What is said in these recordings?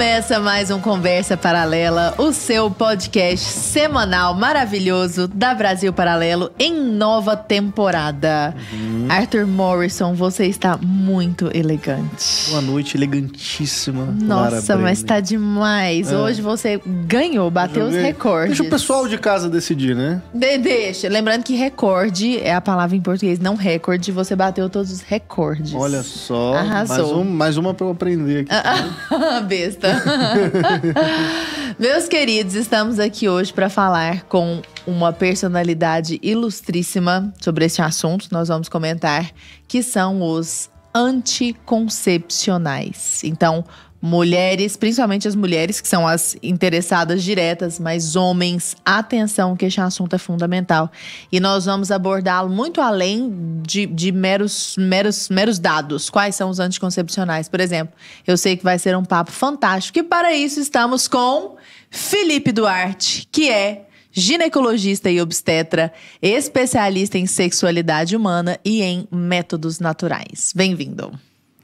Começa mais um Conversa Paralela, o seu podcast semanal maravilhoso da Brasil Paralelo em nova temporada. Uhum. Arthur Morrison, você está muito elegante. Boa noite, elegantíssima. Nossa, Lara mas está tá demais. É. Hoje você ganhou, bateu os recordes. Deixa o pessoal de casa decidir, né? De deixa. Lembrando que recorde é a palavra em português, não recorde. Você bateu todos os recordes. Olha só. Arrasou. Mais, um, mais uma pra eu aprender aqui. besta. Meus queridos, estamos aqui hoje para falar com uma personalidade ilustríssima sobre esse assunto. Nós vamos comentar que são os anticoncepcionais. Então, Mulheres, principalmente as mulheres que são as interessadas diretas, mas homens, atenção, que este assunto é fundamental. E nós vamos abordá-lo muito além de, de meros, meros, meros dados. Quais são os anticoncepcionais, por exemplo? Eu sei que vai ser um papo fantástico. E para isso estamos com Felipe Duarte, que é ginecologista e obstetra, especialista em sexualidade humana e em métodos naturais. Bem-vindo.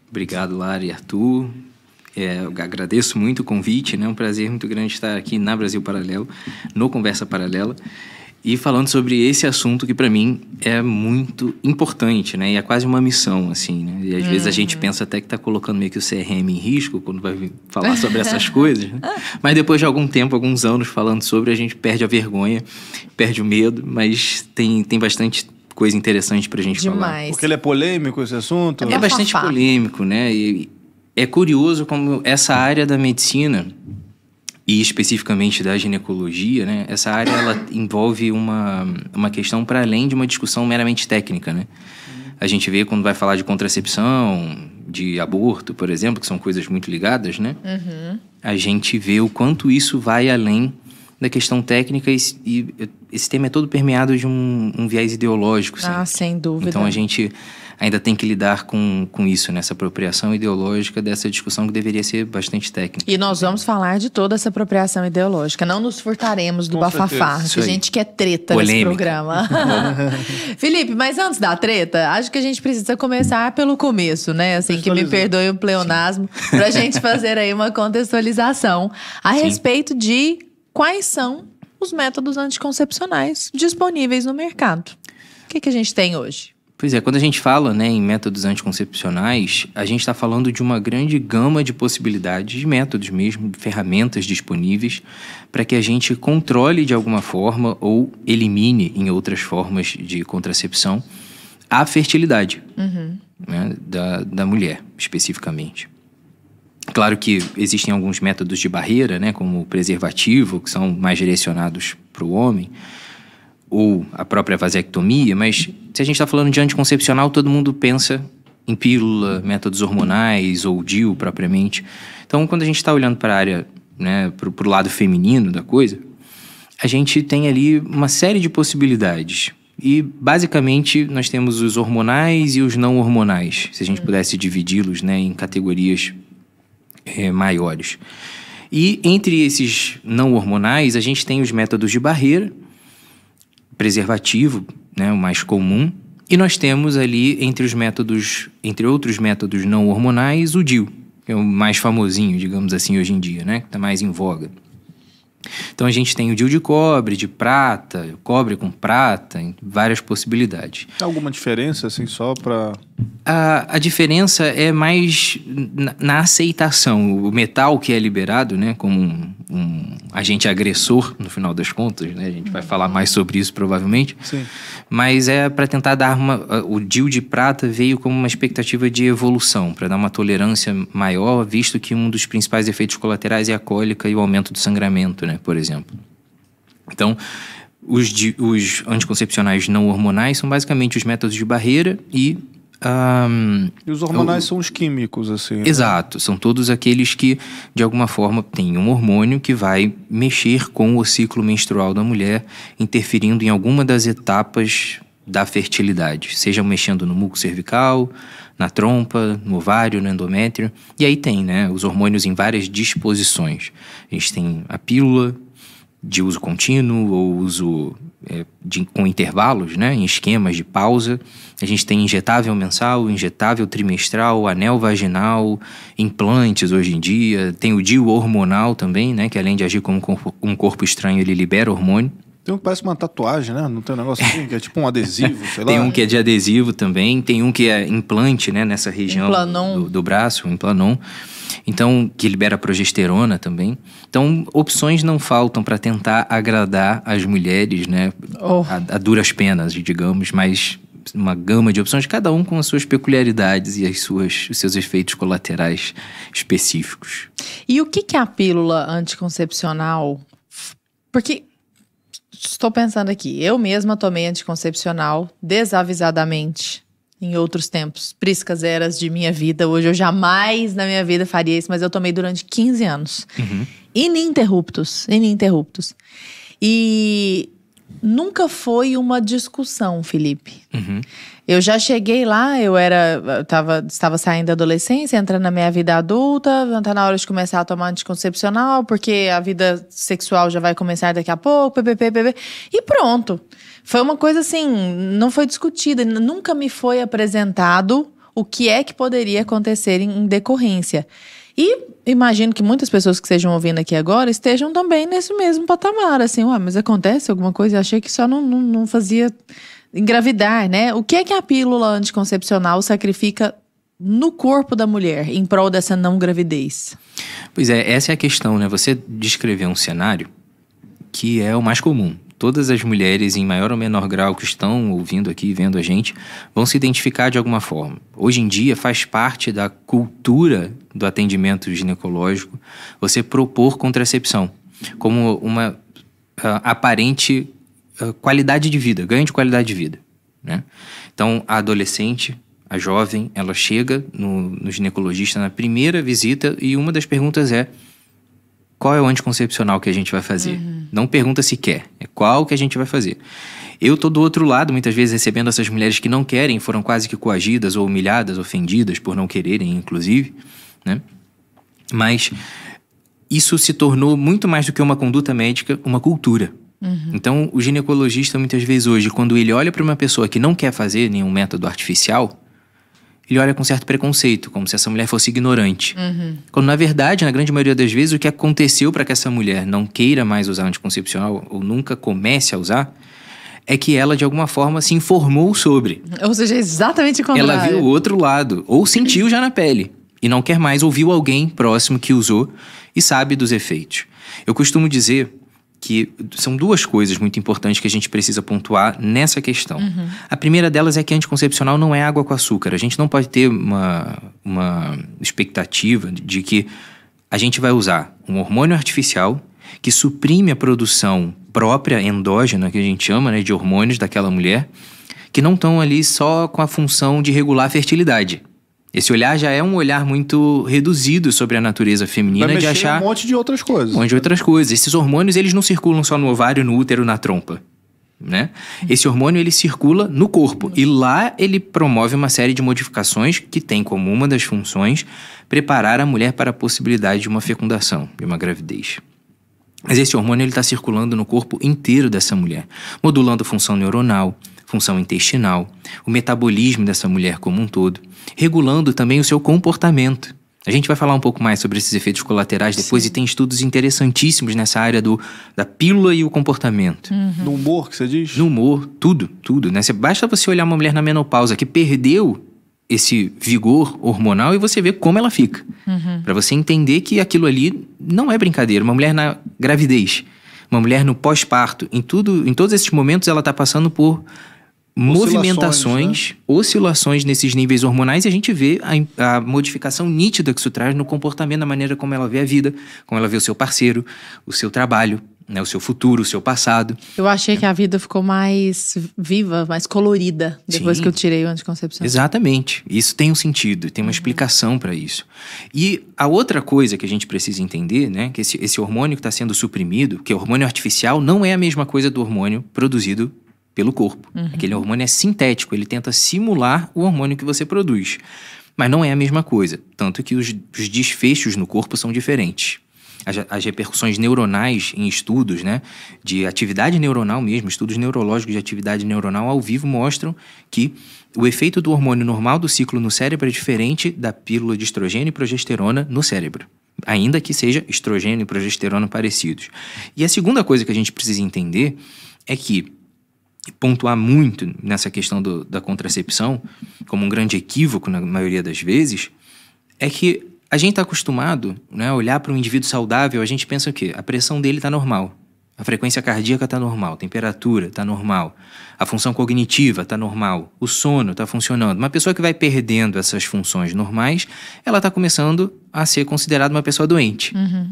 Obrigado, Lari e Arthur. É, agradeço muito o convite, né? É um prazer muito grande estar aqui na Brasil Paralelo, no Conversa Paralela, e falando sobre esse assunto que para mim é muito importante, né? E é quase uma missão, assim, né? E às uhum. vezes a gente uhum. pensa até que está colocando meio que o CRM em risco quando vai falar sobre essas coisas, né? Mas depois de algum tempo, alguns anos falando sobre, a gente perde a vergonha, perde o medo, mas tem, tem bastante coisa interessante para a gente Demais. falar. Porque ele é polêmico esse assunto? É, é bastante polêmico, né? E, é curioso como essa área da medicina e especificamente da ginecologia, né? Essa área ela envolve uma, uma questão para além de uma discussão meramente técnica, né? A gente vê quando vai falar de contracepção, de aborto, por exemplo, que são coisas muito ligadas, né? Uhum. A gente vê o quanto isso vai além da questão técnica e, e esse tema é todo permeado de um, um viés ideológico. Sempre. Ah, sem dúvida. Então a gente ainda tem que lidar com, com isso, nessa né? apropriação ideológica dessa discussão que deveria ser bastante técnica. E nós vamos falar de toda essa apropriação ideológica. Não nos furtaremos do com bafafá, que a gente quer treta Polêmica. nesse programa. Felipe, mas antes da treta, acho que a gente precisa começar pelo começo, né? Assim, que me perdoe o pleonasmo, para a gente fazer aí uma contextualização a Sim. respeito de quais são os métodos anticoncepcionais disponíveis no mercado. O que, que a gente tem hoje? Pois é, quando a gente fala né, em métodos anticoncepcionais, a gente está falando de uma grande gama de possibilidades, de métodos mesmo, de ferramentas disponíveis para que a gente controle de alguma forma ou elimine em outras formas de contracepção a fertilidade uhum. né, da, da mulher, especificamente. Claro que existem alguns métodos de barreira, né, como o preservativo, que são mais direcionados para o homem ou a própria vasectomia, mas se a gente está falando de anticoncepcional, todo mundo pensa em pílula, métodos hormonais ou DIU propriamente. Então, quando a gente está olhando para a área, né, para o lado feminino da coisa, a gente tem ali uma série de possibilidades. E basicamente nós temos os hormonais e os não hormonais, se a gente pudesse dividi-los né, em categorias é, maiores. E entre esses não hormonais, a gente tem os métodos de barreira, preservativo, né, o mais comum. E nós temos ali, entre os métodos, entre outros métodos não hormonais, o DIU, que é o mais famosinho, digamos assim, hoje em dia, né? Está mais em voga. Então a gente tem o DIU de cobre, de prata, cobre com prata, várias possibilidades. Tem Alguma diferença assim só para a, a diferença é mais na, na, aceitação. O metal que é liberado, né, como um, um agente agressor, no final das contas, né, a gente vai falar mais sobre isso provavelmente. Sim mas é para tentar dar uma. O deal de prata veio como uma expectativa de evolução, para dar uma tolerância maior, visto que um dos principais efeitos colaterais é a cólica e o aumento do sangramento, né, por exemplo. Então, os, os anticoncepcionais não hormonais são basicamente os métodos de barreira e um, e os hormonais o, são os químicos, assim. Né? Exato, né? são todos aqueles que, de alguma forma, têm um hormônio que vai mexer com o ciclo menstrual da mulher, interferindo em alguma das etapas da fertilidade, seja mexendo no muco cervical, na trompa, no ovário, no endométrio. E aí tem, né, os hormônios em várias disposições. A gente tem a pílula, de uso contínuo ou uso é, de, com intervalos, né, em esquemas de pausa. A gente tem injetável mensal, injetável trimestral, anel vaginal, implantes hoje em dia. Tem o DIU hormonal também, né, que além de agir como um corpo estranho, ele libera hormônio. Tem um que parece uma tatuagem, né? Não tem um negócio assim, que é tipo um adesivo, sei lá. Tem um que é de adesivo também, tem um que é implante, né? Nessa região do, do, braço, um implanon. Então, que libera progesterona também. Então, opções não faltam para tentar agradar as mulheres, né? Oh. A, a duras penas, digamos, mas uma gama de opções, cada um com as suas peculiaridades e as suas, os seus efeitos colaterais específicos. E o que, que é a pílula anticoncepcional? Porque estou pensando aqui, eu mesma tomei anticoncepcional desavisadamente em outros tempos, priscas eras de minha vida. Hoje eu jamais na minha vida faria isso, mas eu tomei durante 15 anos. Uhum. Ininterruptos, ininterruptos. E nunca foi uma discussão, Felipe. Uhum. Eu já cheguei lá, eu era, eu tava, estava saindo da adolescência, entrando na minha vida adulta, então tá na hora de começar a tomar anticoncepcional, porque a vida sexual já vai começar daqui a pouco, ppp, e pronto. Foi uma coisa assim, não foi discutida, nunca me foi apresentado o que é que poderia acontecer em, em decorrência. E imagino que muitas pessoas que estejam ouvindo aqui agora estejam também nesse mesmo patamar, assim, ué, mas acontece alguma coisa? Eu achei que só não, não, não fazia engravidar, né? O que é que a pílula anticoncepcional sacrifica no corpo da mulher em prol dessa não gravidez? Pois é, essa é a questão, né? Você descrever um cenário que é o mais comum. Todas as mulheres, em maior ou menor grau, que estão ouvindo aqui, vendo a gente, vão se identificar de alguma forma. Hoje em dia, faz parte da cultura do atendimento ginecológico você propor contracepção como uma uh, aparente ah, qualidade de vida, ganho de qualidade de vida. Né? Então, a adolescente, a jovem, ela chega no, no ginecologista na primeira visita e uma das perguntas é: qual é o anticoncepcional que a gente vai fazer? Uhum. Não pergunta se quer, é qual que a gente vai fazer. Eu estou do outro lado, muitas vezes recebendo essas mulheres que não querem, foram quase que coagidas ou humilhadas, ofendidas por não quererem, inclusive, né? Mas isso se tornou muito mais do que uma conduta médica, uma cultura. Uhum. Então, o ginecologista, muitas vezes hoje, quando ele olha para uma pessoa que não quer fazer nenhum método artificial, ele olha com certo preconceito, como se essa mulher fosse ignorante. Uhum. Quando, na verdade, na grande maioria das vezes, o que aconteceu para que essa mulher não queira mais usar anticoncepcional ou nunca comece a usar é que ela, de alguma forma, se informou sobre. Ou seja, é exatamente quando ela viu o outro lado, ou sentiu já na pele, e não quer mais, ouviu alguém próximo que usou e sabe dos efeitos. Eu costumo dizer que são duas coisas muito importantes que a gente precisa pontuar nessa questão. Uhum. A primeira delas é que anticoncepcional não é água com açúcar. A gente não pode ter uma, uma expectativa de que a gente vai usar um hormônio artificial que suprime a produção própria endógena, que a gente chama né, de hormônios daquela mulher, que não estão ali só com a função de regular a fertilidade. Esse olhar já é um olhar muito reduzido sobre a natureza feminina Vai de achar um monte de outras coisas. Um monte de outras coisas. Esses hormônios eles não circulam só no ovário, no útero, na trompa, né? Esse hormônio ele circula no corpo e lá ele promove uma série de modificações que tem como uma das funções preparar a mulher para a possibilidade de uma fecundação, de uma gravidez. Mas esse hormônio ele está circulando no corpo inteiro dessa mulher, modulando função neuronal, função intestinal, o metabolismo dessa mulher como um todo, regulando também o seu comportamento. A gente vai falar um pouco mais sobre esses efeitos colaterais depois Sim. e tem estudos interessantíssimos nessa área do, da pílula e o comportamento. Uhum. No humor, que você diz? No humor, tudo, tudo. Né? basta você olhar uma mulher na menopausa que perdeu esse vigor hormonal e você vê como ela fica. Uhum. Para você entender que aquilo ali não é brincadeira. Uma mulher na gravidez, uma mulher no pós-parto, em tudo, em todos esses momentos ela está passando por movimentações, né? oscilações nesses níveis hormonais e a gente vê a, a, modificação nítida que isso traz no comportamento, na maneira como ela vê a vida, como ela vê o seu parceiro, o seu trabalho, né, o seu futuro, o seu passado. Eu achei que a vida ficou mais viva, mais colorida depois Sim, que eu tirei o anticoncepcional. Exatamente. Isso tem um sentido, tem uma uhum. explicação para isso. E a outra coisa que a gente precisa entender, né, que esse, esse hormônio que está sendo suprimido, que é hormônio artificial, não é a mesma coisa do hormônio produzido pelo corpo. Uhum. Aquele hormônio é sintético, ele tenta simular o hormônio que você produz. Mas não é a mesma coisa, tanto que os, os desfechos no corpo são diferentes. As, as, repercussões neuronais em estudos, né, de atividade neuronal mesmo, estudos neurológicos de atividade neuronal ao vivo mostram que o efeito do hormônio normal do ciclo no cérebro é diferente da pílula de estrogênio e progesterona no cérebro ainda que seja estrogênio e progesterona parecidos. E a segunda coisa que a gente precisa entender é que pontuar muito nessa questão do, da contracepção, como um grande equívoco na maioria das vezes, é que a gente está acostumado né, a olhar para um indivíduo saudável, a gente pensa o quê? A pressão dele está normal. A frequência cardíaca está normal, a temperatura está normal, a função cognitiva está normal, o sono está funcionando. Uma pessoa que vai perdendo essas funções normais, ela está começando a ser considerada uma pessoa doente. Uhum.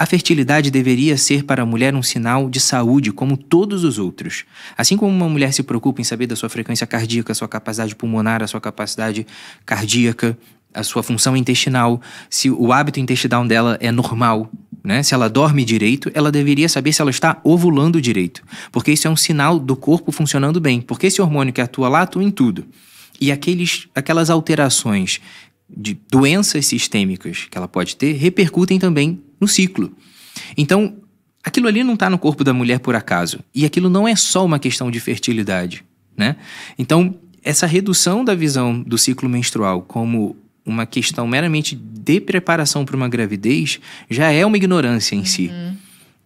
A fertilidade deveria ser para a mulher um sinal de saúde como todos os outros. Assim como uma mulher se preocupa em saber da sua frequência cardíaca, sua capacidade pulmonar, a sua capacidade cardíaca, a sua função intestinal, se o hábito intestinal dela é normal, né? Se ela dorme direito, ela deveria saber se ela está ovulando direito, porque isso é um sinal do corpo funcionando bem, porque esse hormônio que atua lá atua em tudo. E aqueles, aquelas alterações de doenças sistêmicas que ela pode ter repercutem também no ciclo. Então, aquilo ali não está no corpo da mulher por acaso. E aquilo não é só uma questão de fertilidade. Né? Então, essa redução da visão do ciclo menstrual como uma questão meramente de preparação para uma gravidez já é uma ignorância em si. Uhum.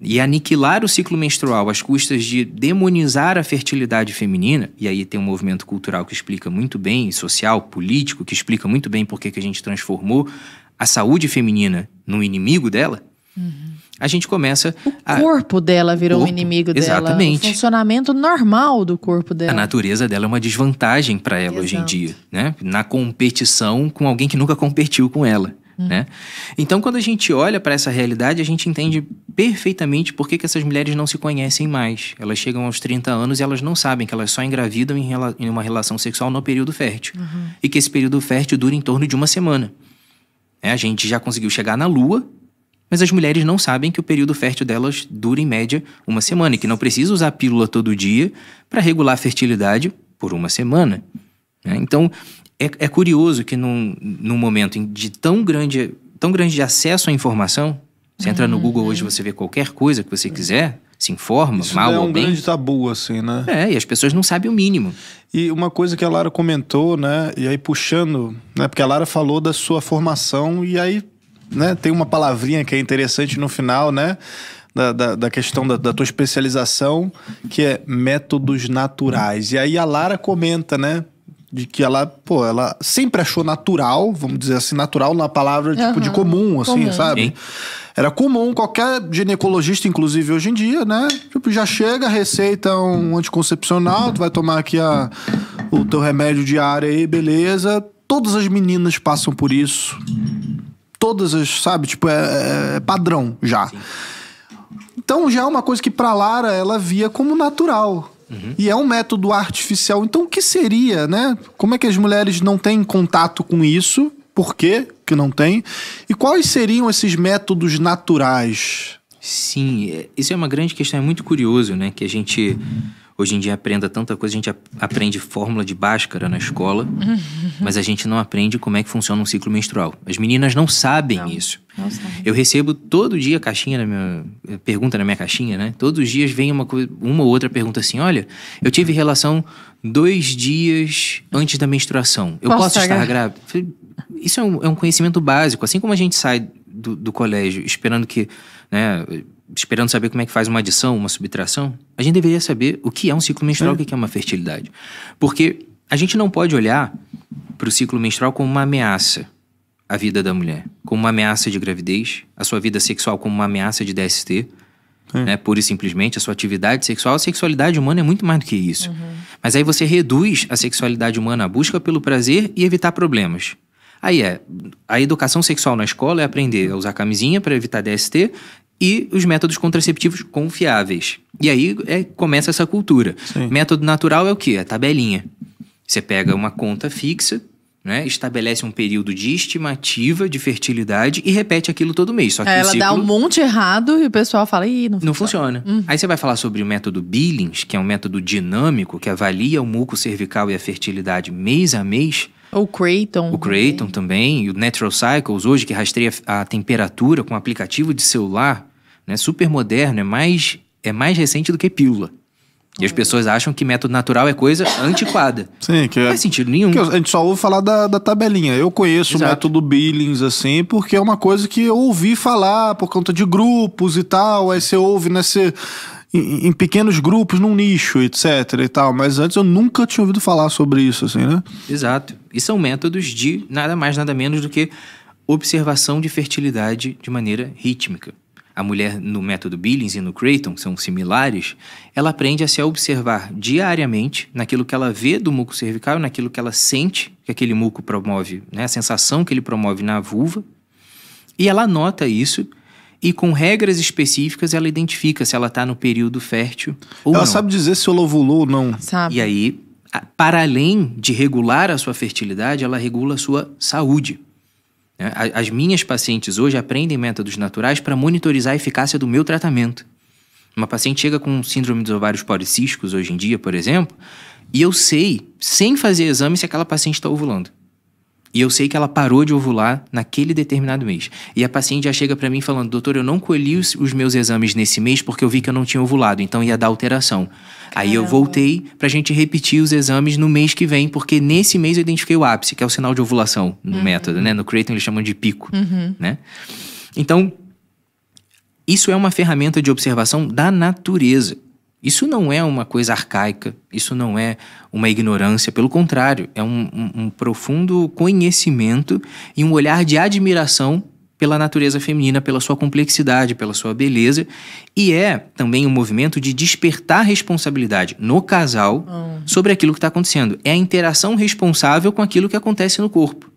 E aniquilar o ciclo menstrual às custas de demonizar a fertilidade feminina, e aí tem um movimento cultural que explica muito bem, social, político, que explica muito bem por que a gente transformou a saúde feminina no inimigo dela, uhum. a gente começa. O a... corpo dela virou corpo, um inimigo exatamente. dela. Exatamente. O funcionamento normal do corpo dela. A natureza dela é uma desvantagem para ela Exato. hoje em dia, né? Na competição com alguém que nunca competiu com ela. Uhum. Né? Então, quando a gente olha para essa realidade, a gente entende perfeitamente por que, que essas mulheres não se conhecem mais. Elas chegam aos 30 anos e elas não sabem que elas só engravidam em, rela em uma relação sexual no período fértil. Uhum. E que esse período fértil dura em torno de uma semana. É, a gente já conseguiu chegar na Lua, mas as mulheres não sabem que o período fértil delas dura em média uma semana e que não precisa usar pílula todo dia para regular a fertilidade por uma semana. Né? Então, é, é, curioso que num, num momento de tão grande, tão grande acesso à informação, você entra no Google hoje, uhum. você vê qualquer coisa que você quiser, se informa, Isso mal é ou um bem. grande tabu, assim, né? É, e as pessoas não sabem o mínimo. E uma coisa que a Lara comentou, né? E aí puxando, né? Porque a Lara falou da sua formação e aí, né? Tem uma palavrinha que é interessante no final, né? Da, da, da, questão da, da, tua especialização, que é métodos naturais. E aí a Lara comenta, né? de que ela, pô, ela sempre achou natural, vamos dizer assim, natural na palavra uhum. tipo de comum, assim, comum. sabe? Sim. Era comum, qualquer ginecologista, inclusive hoje em dia, né? Tipo, já chega, receita é um anticoncepcional, tu vai tomar aqui a, o teu remédio diário aí, beleza. Todas as meninas passam por isso. Todas as, sabe? Tipo, é, é, é padrão já. Sim. Então já é uma coisa que pra Lara ela via como natural. Uhum. E é um método artificial. Então, o que seria, né? Como é que as mulheres não têm contato com isso? Por quê que não tem? E quais seriam esses métodos naturais? Sim, é, isso é uma grande questão, é muito curioso, né? Que a gente. Uhum Hoje em dia aprenda tanta coisa, a gente aprende fórmula de Bhaskara na escola, mas a gente não aprende como é que funciona um ciclo menstrual. As meninas não sabem não, isso. Não Eu recebo todo dia caixinha na minha eh, pergunta na minha caixinha, né? Todos os dias vem uma uma ou outra pergunta assim, olha, eu tive relação dois dias antes da menstruação. Eu posso, posso estar grávida? Isso é um, é um conhecimento básico, assim como a gente sai do, do colégio, esperando que, né, esperando saber como é que faz uma adição, uma subtração, a gente deveria saber o que é um ciclo menstrual, é. o que é uma fertilidade. Porque a gente não pode olhar para o ciclo menstrual como uma ameaça à vida da mulher, como uma ameaça de gravidez, a sua vida sexual como uma ameaça de DST, é. né, pura e simplesmente, a sua atividade sexual. A sexualidade humana é muito mais do que isso. Uhum. Mas aí você reduz a sexualidade humana à busca pelo prazer e evitar problemas. Aí é, a educação sexual na escola é aprender a usar camisinha para evitar DST e os métodos contraceptivos confiáveis. E aí é, começa essa cultura. Sim. Método natural é o quê? É tabelinha. Você pega uma conta fixa, né? Estabelece um período de estimativa de fertilidade e repete aquilo todo mês. Só que é, ela dá um monte errado e o pessoal fala, ih, não funciona. Não funciona. Hum. Aí você vai falar sobre o método Billings, que é um método dinâmico que avalia o muco cervical e a fertilidade mês a mês. O Creighton. O Creighton é. também, e o Natural Cycles, hoje que rastreia a temperatura com um aplicativo de celular, né? Super moderno, é mais, é mais recente do que pílula. E as pessoas acham que método natural é coisa antiquada. Sim, que não é faz sentido nenhum. a gente só ouve falar da, da tabelinha. Eu conheço Exato. o método Billings, assim, porque é uma coisa que eu ouvi falar por conta de grupos e tal. Aí você ouve, né? Você em, pequenos grupos, num nicho, etc e tal. Mas antes eu nunca tinha ouvido falar sobre isso, assim, né? Exato. E são métodos de nada mais, nada menos do que observação de fertilidade de maneira rítmica. A mulher no método Billings e no Creighton são similares. Ela aprende a se observar diariamente naquilo que ela vê do muco cervical, naquilo que ela sente que aquele muco promove, né? a sensação que ele promove na vulva. E ela nota isso e com regras específicas ela identifica se ela está no período fértil ou ela não. Ela sabe dizer se ela ovulou ou não. Sabe. E aí, para além de regular a sua fertilidade, ela regula a sua saúde. Né? As minhas pacientes hoje aprendem métodos naturais para monitorizar a eficácia do meu tratamento. Uma paciente chega com síndrome dos ovários policísticos hoje em dia, por exemplo, e eu sei, sem fazer exame, se aquela paciente está ovulando. E eu sei que ela parou de ovular naquele determinado mês. E a paciente já chega para mim falando: doutor, eu não colhi os, os, meus exames nesse mês porque eu vi que eu não tinha ovulado, então ia dar alteração. Caramba. Aí eu voltei pra gente repetir os exames no mês que vem, porque nesse mês eu identifiquei o ápice, que é o sinal de ovulação no uhum. método, né? No Creighton eles chamam de pico, uhum. né? Então, isso é uma ferramenta de observação da natureza. Isso não é uma coisa arcaica, isso não é uma ignorância, pelo contrário, é um, um, um profundo conhecimento e um olhar de admiração pela natureza feminina, pela sua complexidade, pela sua beleza, e é também um movimento de despertar responsabilidade no casal hum. sobre aquilo que está acontecendo. É a interação responsável com aquilo que acontece no corpo.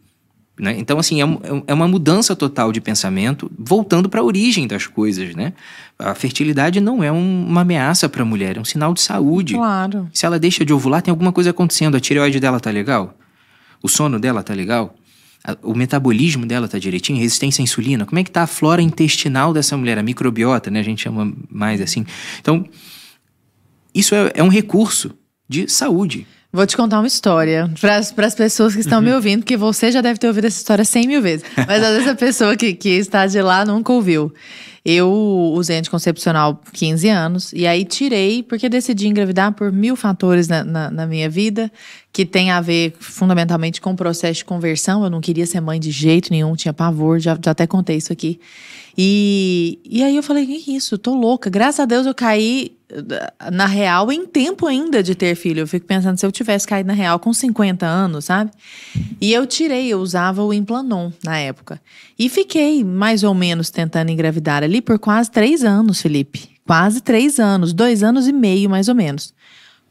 Né? Então, assim, é, é, é, uma mudança total de pensamento, voltando para a origem das coisas, né? A fertilidade não é um, uma ameaça para a mulher, é um sinal de saúde. Claro. Se ela deixa de ovular, tem alguma coisa acontecendo. A tireoide dela tá legal? O sono dela tá legal? o metabolismo dela tá direitinho, resistência à insulina, como é que tá a flora intestinal dessa mulher, a microbiota, né? A gente chama mais assim. Então, isso é, é um recurso de saúde. Vou te contar uma história para as pessoas que estão uhum. me ouvindo, que você já deve ter ouvido essa história 100 mil vezes. Mas às vezes a pessoa que, que está de lá nunca ouviu. Eu usei anticoncepcional 15 anos e aí tirei, porque decidi engravidar por mil fatores na, na, na minha vida, que tem a ver fundamentalmente com o processo de conversão. Eu não queria ser mãe de jeito nenhum, tinha pavor, já, já até contei isso aqui. E, e aí eu falei, que isso, tô louca. Graças a Deus eu caí eh, na real em tempo ainda de ter filho. Eu fico pensando se eu tivesse caído na real com 50 anos, sabe? E eu tirei, eu usava o Implanon na época. E fiquei mais ou menos tentando engravidar ali por quase três anos, Felipe. Quase três anos, dois anos e meio mais ou menos.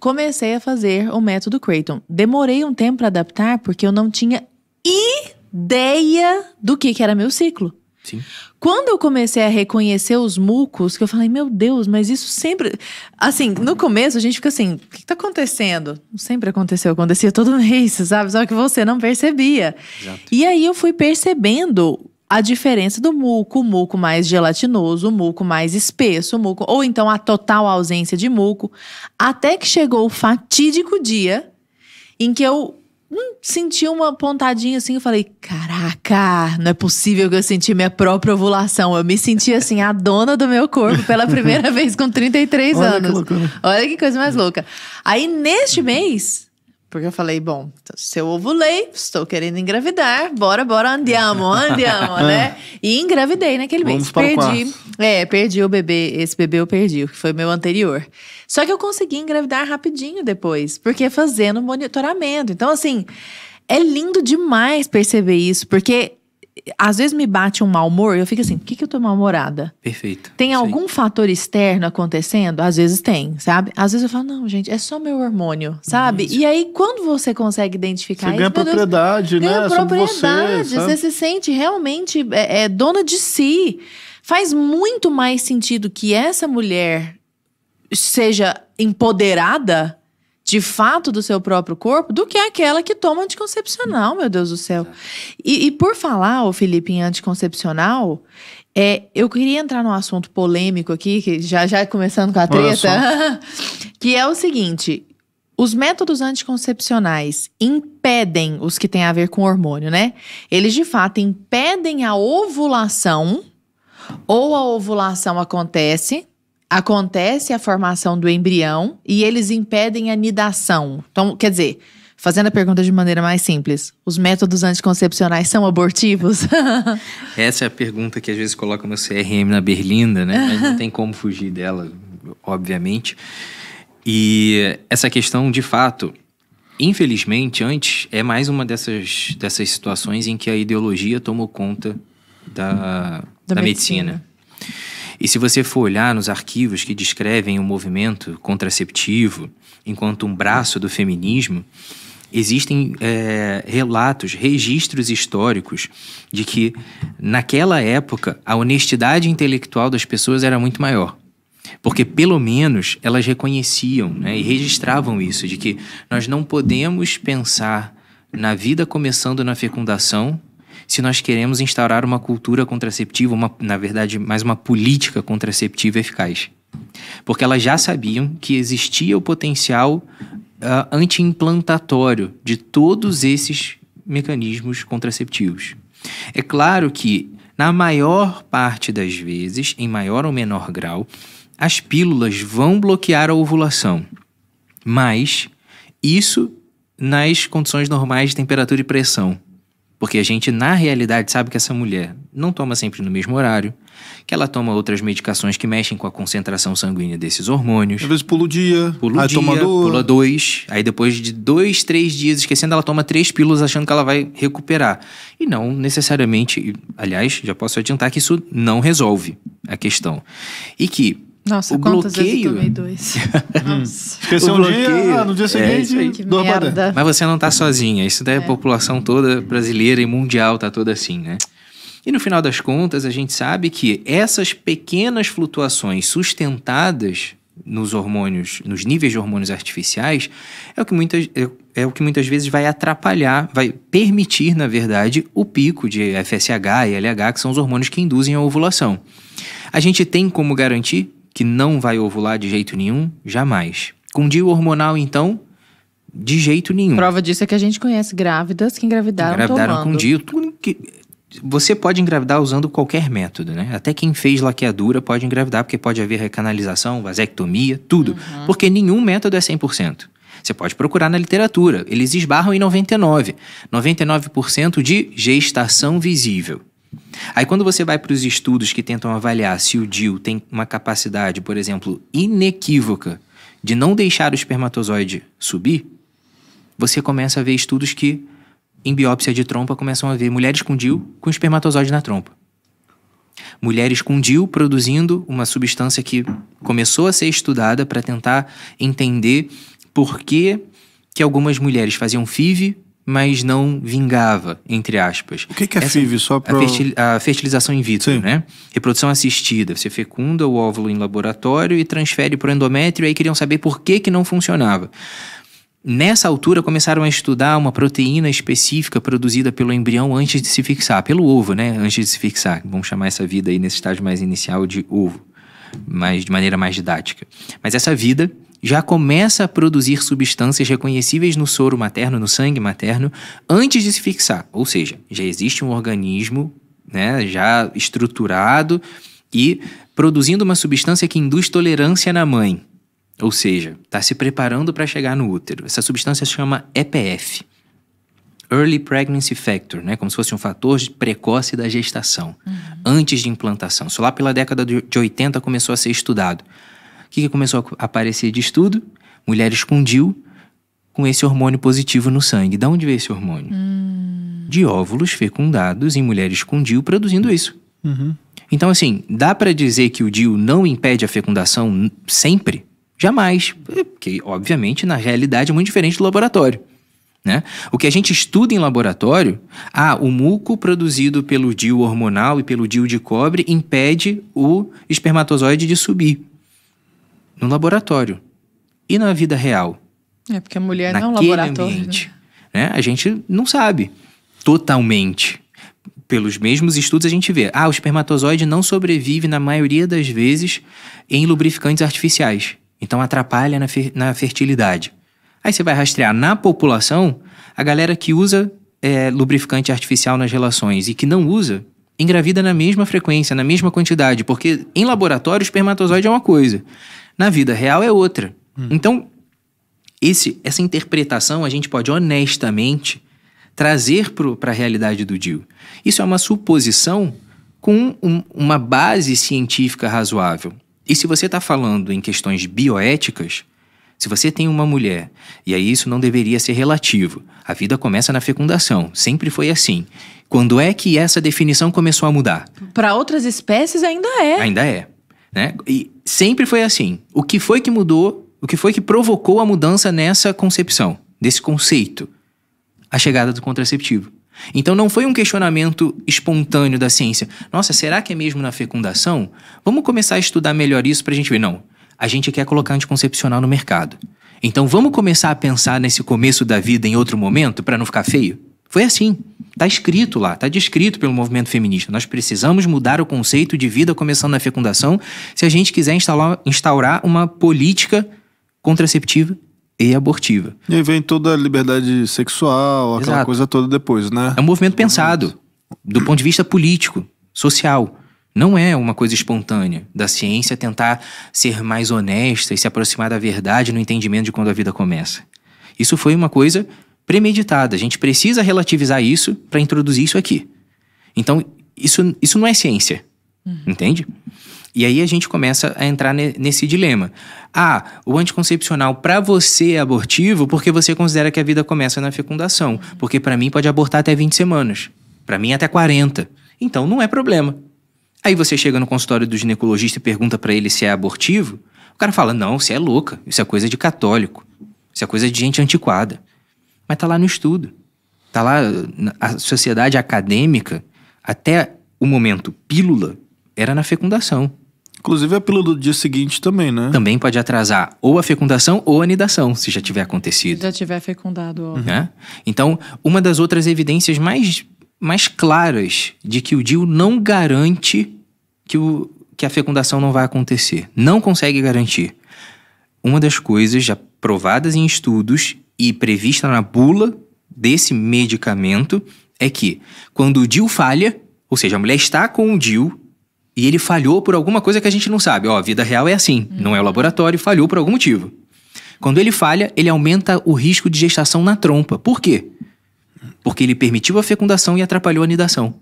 Comecei a fazer o método Creighton. Demorei um tempo para adaptar porque eu não tinha ideia do que, que era meu ciclo. Sim. Quando eu comecei a reconhecer os mucos, que eu falei, meu Deus, mas isso sempre. Assim, no começo a gente fica assim: o que está acontecendo? Sempre aconteceu, acontecia todo mês, sabe? Só que você não percebia. Exato. E aí eu fui percebendo a diferença do muco, o muco mais gelatinoso, o muco mais espesso, o muco, ou então a total ausência de muco, até que chegou o fatídico dia em que eu hum, senti uma pontadinha assim, eu falei, caraca, não é possível que eu senti minha própria ovulação. Eu me senti assim, a dona do meu corpo pela primeira vez com 33 Olha anos. Que Olha que coisa mais louca. Aí neste uhum. mês, porque eu falei, bom, então, se eu ovulei, estou querendo engravidar, bora, bora, andiamo, andiamo, né? Ah. E engravidei naquele Vamos mês. perdi. É, perdi o bebê, esse bebê eu perdi, o que foi meu anterior. Só que eu consegui engravidar rapidinho depois, porque fazendo monitoramento. Então, assim, é lindo demais perceber isso, porque às vezes me bate um mau humor, e eu fico assim, por que, que eu tô mal-humorada? Perfeito. Tem Sim. algum fator externo acontecendo? Às vezes tem, sabe? Às vezes eu falo, não, gente, é só meu hormônio, sabe? Isso. E aí, quando você consegue identificar você isso, ganha propriedade, Deus, né? Ganha propriedade, você, você, se sente realmente é, é, dona de si. Faz muito mais sentido que essa mulher seja empoderada de fato do seu próprio corpo do que aquela que toma anticoncepcional, meu Deus do céu. E, e por falar, o Felipe, em anticoncepcional, é, eu queria entrar num assunto polêmico aqui, que já, já começando com a treta, que é o seguinte: os métodos anticoncepcionais impedem os que têm a ver com hormônio, né? Eles de fato impedem a ovulação, ou a ovulação acontece, acontece a formação do embrião e eles impedem a nidação. Então, quer dizer, Fazendo a pergunta de maneira mais simples, os métodos anticoncepcionais são abortivos? Essa é a pergunta que às vezes coloca meu CRM na berlinda, né? Mas não tem como fugir dela, obviamente. E essa questão, de fato, infelizmente, antes é mais uma dessas, dessas situações em que a ideologia tomou conta da, da, da medicina. medicina. E se você for olhar nos arquivos que descrevem o movimento contraceptivo enquanto um braço do feminismo, existem é, relatos, registros históricos de que, naquela época, a honestidade intelectual das pessoas era muito maior. Porque, pelo menos, elas reconheciam né, e registravam isso, de que nós não podemos pensar na vida começando na fecundação se nós queremos instaurar uma cultura contraceptiva, uma, na verdade, mais uma política contraceptiva eficaz. Porque elas já sabiam que existia o potencial uh, anti-implantatório de todos esses mecanismos contraceptivos. É claro que, na maior parte das vezes, em maior ou menor grau, as pílulas vão bloquear a ovulação. Mas isso nas condições normais de temperatura e pressão. Porque a gente, na realidade, sabe que essa mulher não toma sempre no mesmo horário, que ela toma outras medicações que mexem com a concentração sanguínea desses hormônios. Às vezes pula o dia, pula o aí dia, toma pula dois. Aí depois de dois, três dias esquecendo, ela toma três pílulas achando que ela vai recuperar. E não necessariamente, aliás, já posso adiantar que isso não resolve a questão. E que nossa, o bloqueio. Vezes eu dois? Nossa. Hum. Esqueceu o um bloqueio, dia, ah, no dia é. seguinte, é, merda. Mas você não está sozinha. Isso daí é. a é. população toda brasileira e mundial tá toda assim, né? E no final das contas, a gente sabe que essas pequenas flutuações sustentadas nos hormônios, nos níveis de hormônios artificiais, é o que muitas, é, é, o que muitas vezes vai atrapalhar, vai permitir, na verdade, o pico de FSH e LH, que são os hormônios que induzem a ovulação. A gente tem como garantir? que não vai ovular de jeito nenhum? Jamais. Com hormonal, então, de jeito nenhum. Prova disso é que a gente conhece grávidas que engravidaram, engravidaram com DIU. Você pode engravidar usando qualquer método, né? Até quem fez laqueadura pode engravidar, porque pode haver recanalização, vasectomia, tudo. Uhum. Porque nenhum método é 100%. Você pode procurar na literatura. Eles esbarram em 99. 99% de gestação visível. Aí quando você vai para os estudos que tentam avaliar se o DIL tem uma capacidade, por exemplo, inequívoca de não deixar o espermatozoide subir, você começa a ver estudos que em biópsia de trompa começam a ver mulheres com DIL com espermatozoide na trompa. Mulheres com DIL produzindo uma substância que começou a ser estudada para tentar entender por que, que algumas mulheres faziam FIV mas não vingava, entre aspas. O que, que é Essa, FIV? Só pra... a, fertil, a fertilização in vitro, Sim. né? Reprodução assistida. Você fecunda o óvulo em laboratório e transfere para o endométrio, e aí queriam saber por que, que não funcionava. Nessa altura, começaram a estudar uma proteína específica produzida pelo embrião antes de se fixar, pelo ovo, né? Antes de se fixar. Vamos chamar essa vida aí, nesse estágio mais inicial, de ovo, mas de maneira mais didática. Mas essa vida já começa a produzir substâncias reconhecíveis no soro materno, no sangue materno, antes de se fixar. Ou seja, já existe um organismo né, já estruturado e produzindo uma substância que induz tolerância na mãe. Ou seja, está se preparando para chegar no útero. Essa substância se chama EPF. Early Pregnancy Factor, né? como se fosse um fator precoce da gestação, uhum. antes de implantação. Isso lá pela década de 80 começou a ser estudado que, que começou a aparecer de estudo? Mulheres com DIL com esse hormônio positivo no sangue. Da onde veio esse hormônio? Hum. De óvulos fecundados em mulheres com DIL produzindo isso. Uhum. Então, assim, dá para dizer que o DIU não impede a fecundação sempre? Jamais. É porque, obviamente, na realidade é muito diferente do laboratório. Né? O que a gente estuda em laboratório, ah, o muco produzido pelo DIU hormonal e pelo DIU de cobre impede o espermatozoide de subir no laboratório e na vida real. É porque a mulher não é um laboratório. Né? Ambiente, né? né? A gente não sabe totalmente. Pelos mesmos estudos a gente vê, ah, o espermatozoide não sobrevive na maioria das vezes em lubrificantes artificiais. Então atrapalha na, fer na fertilidade. Aí você vai rastrear na população a galera que usa é, lubrificante artificial nas relações e que não usa, engravida na mesma frequência, na mesma quantidade, porque em laboratório o espermatozoide é uma coisa. Na vida real é outra. Hum. Então, esse, essa interpretação a gente pode honestamente trazer para a realidade do Dio. Isso é uma suposição com um, uma base científica razoável. E se você está falando em questões bioéticas, se você tem uma mulher, e aí isso não deveria ser relativo, a vida começa na fecundação, sempre foi assim. Quando é que essa definição começou a mudar? Para outras espécies ainda é. Ainda é. Né? E sempre foi assim. O que foi que mudou? O que foi que provocou a mudança nessa concepção, desse conceito? A chegada do contraceptivo. Então não foi um questionamento espontâneo da ciência. Nossa, será que é mesmo na fecundação? Vamos começar a estudar melhor isso para a gente ver. Não, a gente quer colocar anticoncepcional no mercado. Então vamos começar a pensar nesse começo da vida em outro momento para não ficar feio? Foi assim. Está escrito lá, está descrito pelo movimento feminista. Nós precisamos mudar o conceito de vida começando na fecundação se a gente quiser instalar, instaurar uma política contraceptiva e abortiva. E aí vem toda a liberdade sexual, aquela Exato. coisa toda depois, né? É um movimento pensado, do ponto de vista político, social. Não é uma coisa espontânea da ciência tentar ser mais honesta e se aproximar da verdade no entendimento de quando a vida começa. Isso foi uma coisa premeditada. A gente precisa relativizar isso para introduzir isso aqui. Então, isso, isso não é ciência. Uhum. Entende? E aí a gente começa a entrar ne nesse dilema. Ah, o anticoncepcional para você é abortivo porque você considera que a vida começa na fecundação, uhum. porque para mim pode abortar até 20 semanas, para mim até 40. Então não é problema. Aí você chega no consultório do ginecologista e pergunta para ele se é abortivo, o cara fala: "Não, você é louca, isso é coisa de católico. Isso é coisa de gente antiquada mas está lá no estudo. Está lá na sociedade acadêmica, até o momento pílula, era na fecundação. Inclusive a pílula do dia seguinte também, né? Também pode atrasar ou a fecundação ou a anidação, se já tiver acontecido. Já tiver fecundado. Uhum. Então, uma das outras evidências mais, mais claras de que o DIU não garante que, o, que a fecundação não vai acontecer. Não consegue garantir. Uma das coisas já provadas em estudos e prevista na bula desse medicamento é que quando o DIU falha, ou seja, a mulher está com o DIU e ele falhou por alguma coisa que a gente não sabe. Ó, a vida real é assim, hum. não é o laboratório, falhou por algum motivo. Quando ele falha, ele aumenta o risco de gestação na trompa. Por quê? Porque ele permitiu a fecundação e atrapalhou a nidação.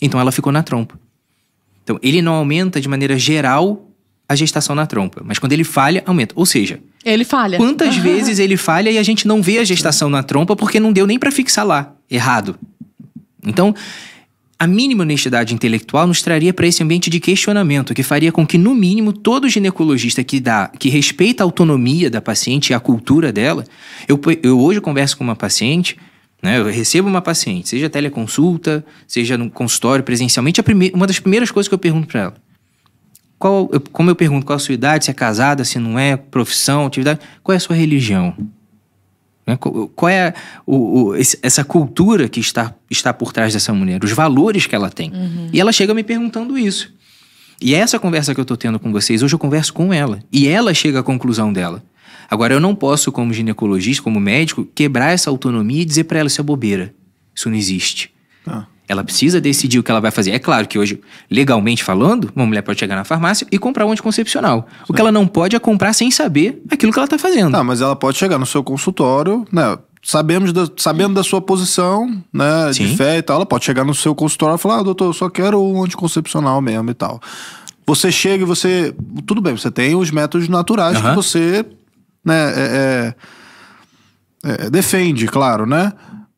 Então ela ficou na trompa. Então ele não aumenta de maneira geral a gestação na trompa, mas quando ele falha, aumenta. Ou seja, ele falha. Quantas vezes ele falha e a gente não vê a gestação na trompa porque não deu nem para fixar lá. Errado. Então, a mínima honestidade intelectual nos traria para esse ambiente de questionamento, que faria com que, no mínimo, todo ginecologista que dá, que respeita a autonomia da paciente e a cultura dela. Eu, eu hoje converso com uma paciente, né, eu recebo uma paciente, seja teleconsulta, seja no consultório presencialmente, prime, uma das primeiras coisas que eu pergunto para ela qual, como eu pergunto qual a sua idade, se é casada, se não é, profissão, atividade, qual é a sua religião? Né? Qual, é o, o, esse, essa cultura que está, está por trás dessa mulher, os valores que ela tem? Uhum. E ela chega me perguntando isso. E é essa conversa que eu estou tendo com vocês, hoje eu converso com ela. E ela chega à conclusão dela. Agora, eu não posso, como ginecologista, como médico, quebrar essa autonomia e dizer para ela isso é bobeira. Isso não existe. Ah. Ela precisa decidir o que ela vai fazer. É claro que hoje, legalmente falando, uma mulher pode chegar na farmácia e comprar um anticoncepcional. Sim. O que ela não pode é comprar sem saber aquilo que ela está fazendo. Tá, mas ela pode chegar no seu consultório, né? Sabemos da, sabendo da sua posição, né, Sim. de fé e tal, ela pode chegar no seu consultório e falar, ah, doutor, eu só quero um anticoncepcional mesmo e tal. Você chega e você. Tudo bem, você tem os métodos naturais que você né, é, é, é, defende, claro, né?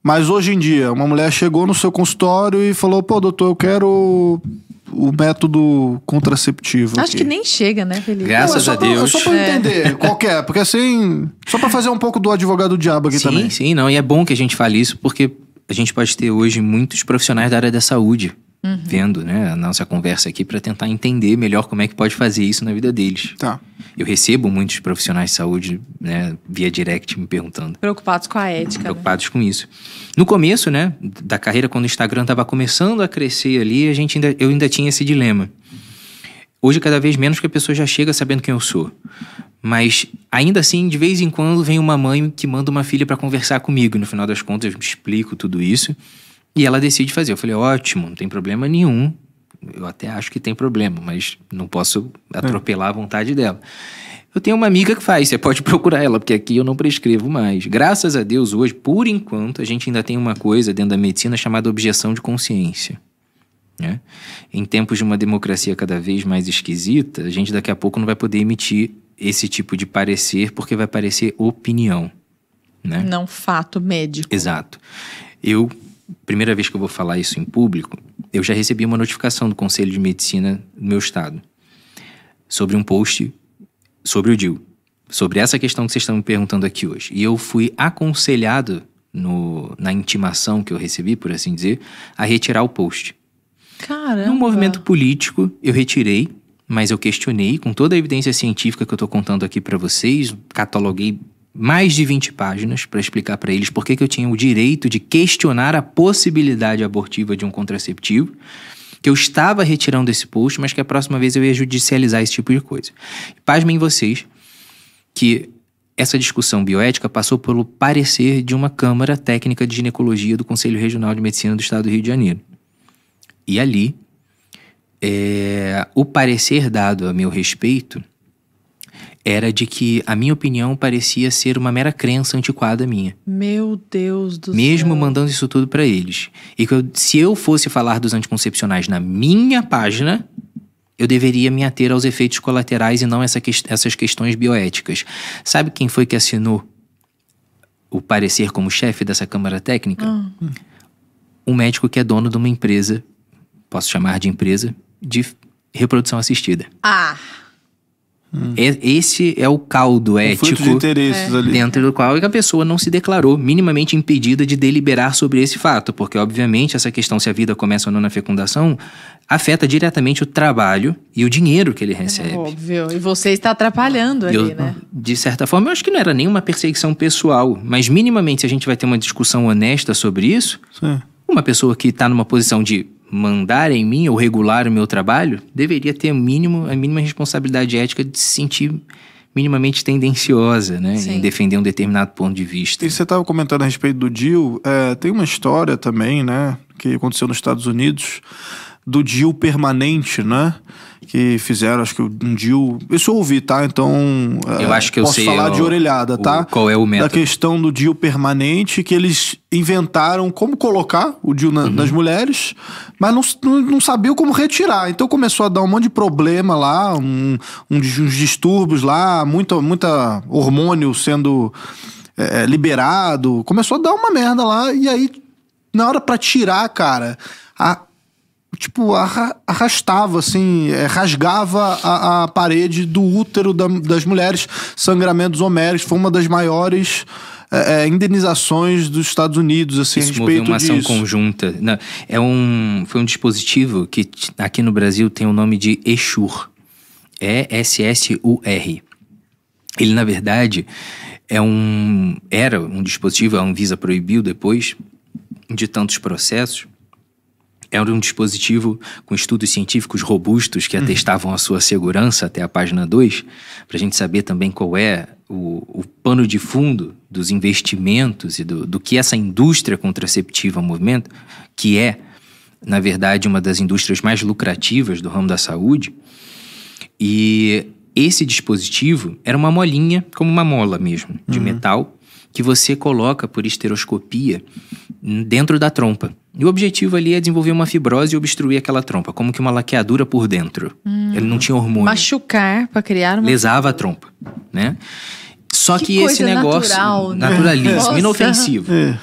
Mas hoje em dia, uma mulher chegou no seu consultório e falou: pô, doutor, eu quero o método contraceptivo. Acho aqui. que nem chega, né, Felipe? Graças não, é a pra, Deus. só pra é. entender qual é, porque assim, só pra fazer um pouco do advogado diabo aqui sim, também. Sim, sim, não. E é bom que a gente fale isso, porque a gente pode ter hoje muitos profissionais da área da saúde uhum. vendo né, a nossa conversa aqui para tentar entender melhor como é que pode fazer isso na vida deles. Tá. Eu recebo muitos profissionais de saúde né, via direct me perguntando. Preocupados com a ética. Né? Preocupados né? com isso. No começo né, da carreira, quando o Instagram estava começando a crescer ali, a gente ainda, eu ainda tinha esse dilema. Hoje, cada vez menos que a pessoa já chega sabendo quem eu sou. Mas ainda assim, de vez em quando vem uma mãe que manda uma filha para conversar comigo. No final das contas, eu explico tudo isso. E ela decide fazer. Eu falei, ótimo, não tem problema nenhum. Eu até acho que tem problema, mas não posso é. atropelar é. a vontade dela. Eu tenho uma amiga que faz, você pode procurar ela, porque aqui eu não prescrevo mais. Graças a Deus, hoje, por enquanto, a gente ainda tem uma coisa dentro da medicina chamada objeção de consciência. Né? Em tempos de uma democracia cada vez mais esquisita, a gente daqui a pouco não vai poder emitir esse tipo de parecer, porque vai parecer opinião. Né? Não fato médico. Exato. Eu primeira vez que eu vou falar isso em público, eu já recebi uma notificação do Conselho de Medicina do meu estado sobre um post sobre o DIL, sobre essa questão que vocês estão me perguntando aqui hoje. E eu fui aconselhado no, na intimação que eu recebi, por assim dizer, a retirar o post. Caramba. No movimento político, eu retirei, mas eu questionei com toda a evidência científica que eu estou contando aqui para vocês, cataloguei mais de 20 páginas para explicar para eles por que, eu tinha o direito de questionar a possibilidade abortiva de um contraceptivo, que eu estava retirando esse post, mas que a próxima vez eu ia judicializar esse tipo de coisa. E pasmem vocês que essa discussão bioética passou pelo parecer de uma Câmara Técnica de Ginecologia do Conselho Regional de Medicina do Estado do Rio de Janeiro. E ali, é, o parecer dado a meu respeito era de que a minha opinião parecia ser uma mera crença antiquada minha. Meu Deus do Mesmo céu. mandando isso tudo para eles. E que eu, se eu fosse falar dos anticoncepcionais na minha página, eu deveria me ater aos efeitos colaterais e não essa que, essas questões bioéticas. Sabe quem foi que assinou o parecer como chefe dessa Câmara Técnica? Hum. Um médico que é dono de uma empresa, posso chamar de empresa, de reprodução assistida. Ah! Hum. Esse é o caldo ético de tipo, é. dentro do qual a pessoa não se declarou minimamente impedida de deliberar sobre esse fato, porque, obviamente, essa questão se a vida começa ou não na fecundação afeta diretamente o trabalho e o dinheiro que ele recebe. É óbvio. E você está atrapalhando eu, ali, né? De certa forma, eu acho que não era nenhuma perseguição pessoal, mas minimamente, se a gente vai ter uma discussão honesta sobre isso, Sim. uma pessoa que está numa posição de mandar em mim ou regular o meu trabalho, deveria ter mínimo, a mínima responsabilidade ética de se sentir minimamente tendenciosa né, Sim. em defender um determinado ponto de vista. E você estava comentando a respeito do deal é, tem uma história também né, que aconteceu nos Estados Unidos do deal permanente, né? que fizeram, acho que um Isso Eu ouvi, tá? Então. É, eu acho que eu posso sei. falar de orelhada, o, tá? qual é o método? Da questão do deal permanente, que eles inventaram como colocar o deal na, uhum. nas mulheres, mas não, não, não sabiam como retirar. Então começou a dar um monte de problema lá, um, um, uns distúrbios lá, muita, muita hormônio sendo. É, é, liberado, começou a dar uma merda lá, e aí, na hora para tirar, cara, a, tipo, arrastava, assim, é, rasgava a, a parede do útero da, das mulheres, sangramentos homéricos, foi uma das maiores é, é indenizações dos Estados Unidos, assim, Isso a respeito uma disso. ação conjunta. Não, né? é um, foi um dispositivo que aqui no Brasil tem o nome de Exur. E-S-S-U-R. Ele, na verdade, é um, era um dispositivo, a é Anvisa proibiu depois de tantos processos, era um dispositivo com estudos científicos robustos que uhum. atestavam uhum. a sua segurança até a página 2, para a gente saber também qual é o, o, pano de fundo dos investimentos e do, do que essa indústria contraceptiva movimento, que é, na verdade, uma das indústrias mais lucrativas do ramo da saúde. E esse dispositivo era uma molinha, como uma mola mesmo, de uhum. metal, que você coloca por esteroscopia dentro da trompa. E o objetivo ali é desenvolver uma fibrose e obstruir aquela trompa, como que uma laqueadura por dentro. Hum. Ele não tinha hormônio. Machucar para criar uma. Lesava a trompa, né? Só que, que esse negócio. Natural, né? Naturalismo, Nossa. inofensivo. É.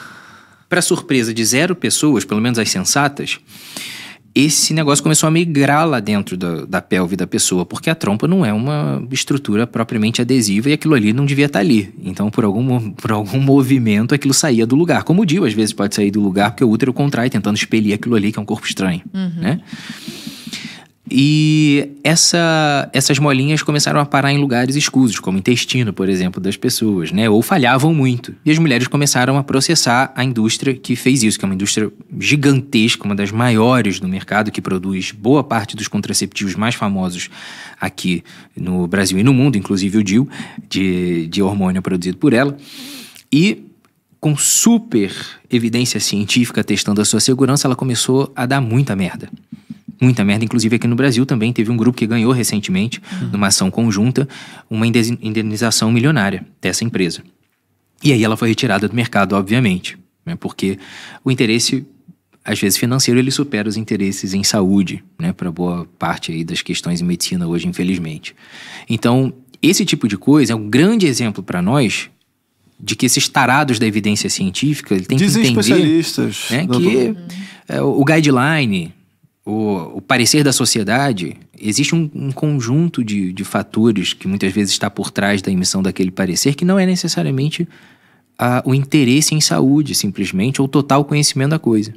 Para surpresa de zero pessoas, pelo menos as sensatas, esse negócio começou a migrar lá dentro da, da pelve da pessoa, porque a trompa não é uma estrutura propriamente adesiva e aquilo ali não devia estar tá ali. Então, por algum, por algum movimento, aquilo saía do lugar. Como o Dio, às vezes, pode sair do lugar porque o útero contrai, tentando expelir aquilo ali, que é um corpo estranho, uhum. né? E essa, essas molinhas começaram a parar em lugares escusos, como o intestino, por exemplo, das pessoas, né? Ou falhavam muito. E as mulheres começaram a processar a indústria que fez isso, que é uma indústria gigantesca, uma das maiores do mercado, que produz boa parte dos contraceptivos mais famosos aqui no Brasil e no mundo, inclusive o DIL, de, de hormônio produzido por ela. E com super evidência científica testando a sua segurança, ela começou a dar muita merda muita merda. Inclusive aqui no Brasil também teve um grupo que ganhou recentemente, uhum. numa ação conjunta, uma indenização milionária dessa empresa. E aí ela foi retirada do mercado, obviamente, né? porque o interesse às vezes financeiro ele supera os interesses em saúde, né, para boa parte aí das questões em medicina hoje, infelizmente. Então, esse tipo de coisa é um grande exemplo para nós de que esses tarados da evidência científica ele tem Dizem que entender especialistas né, que é, o guideline o, o parecer da sociedade, existe um, um conjunto de, de, fatores que muitas vezes está por trás da emissão daquele parecer que não é necessariamente a, o interesse em saúde, simplesmente, ou total conhecimento da coisa.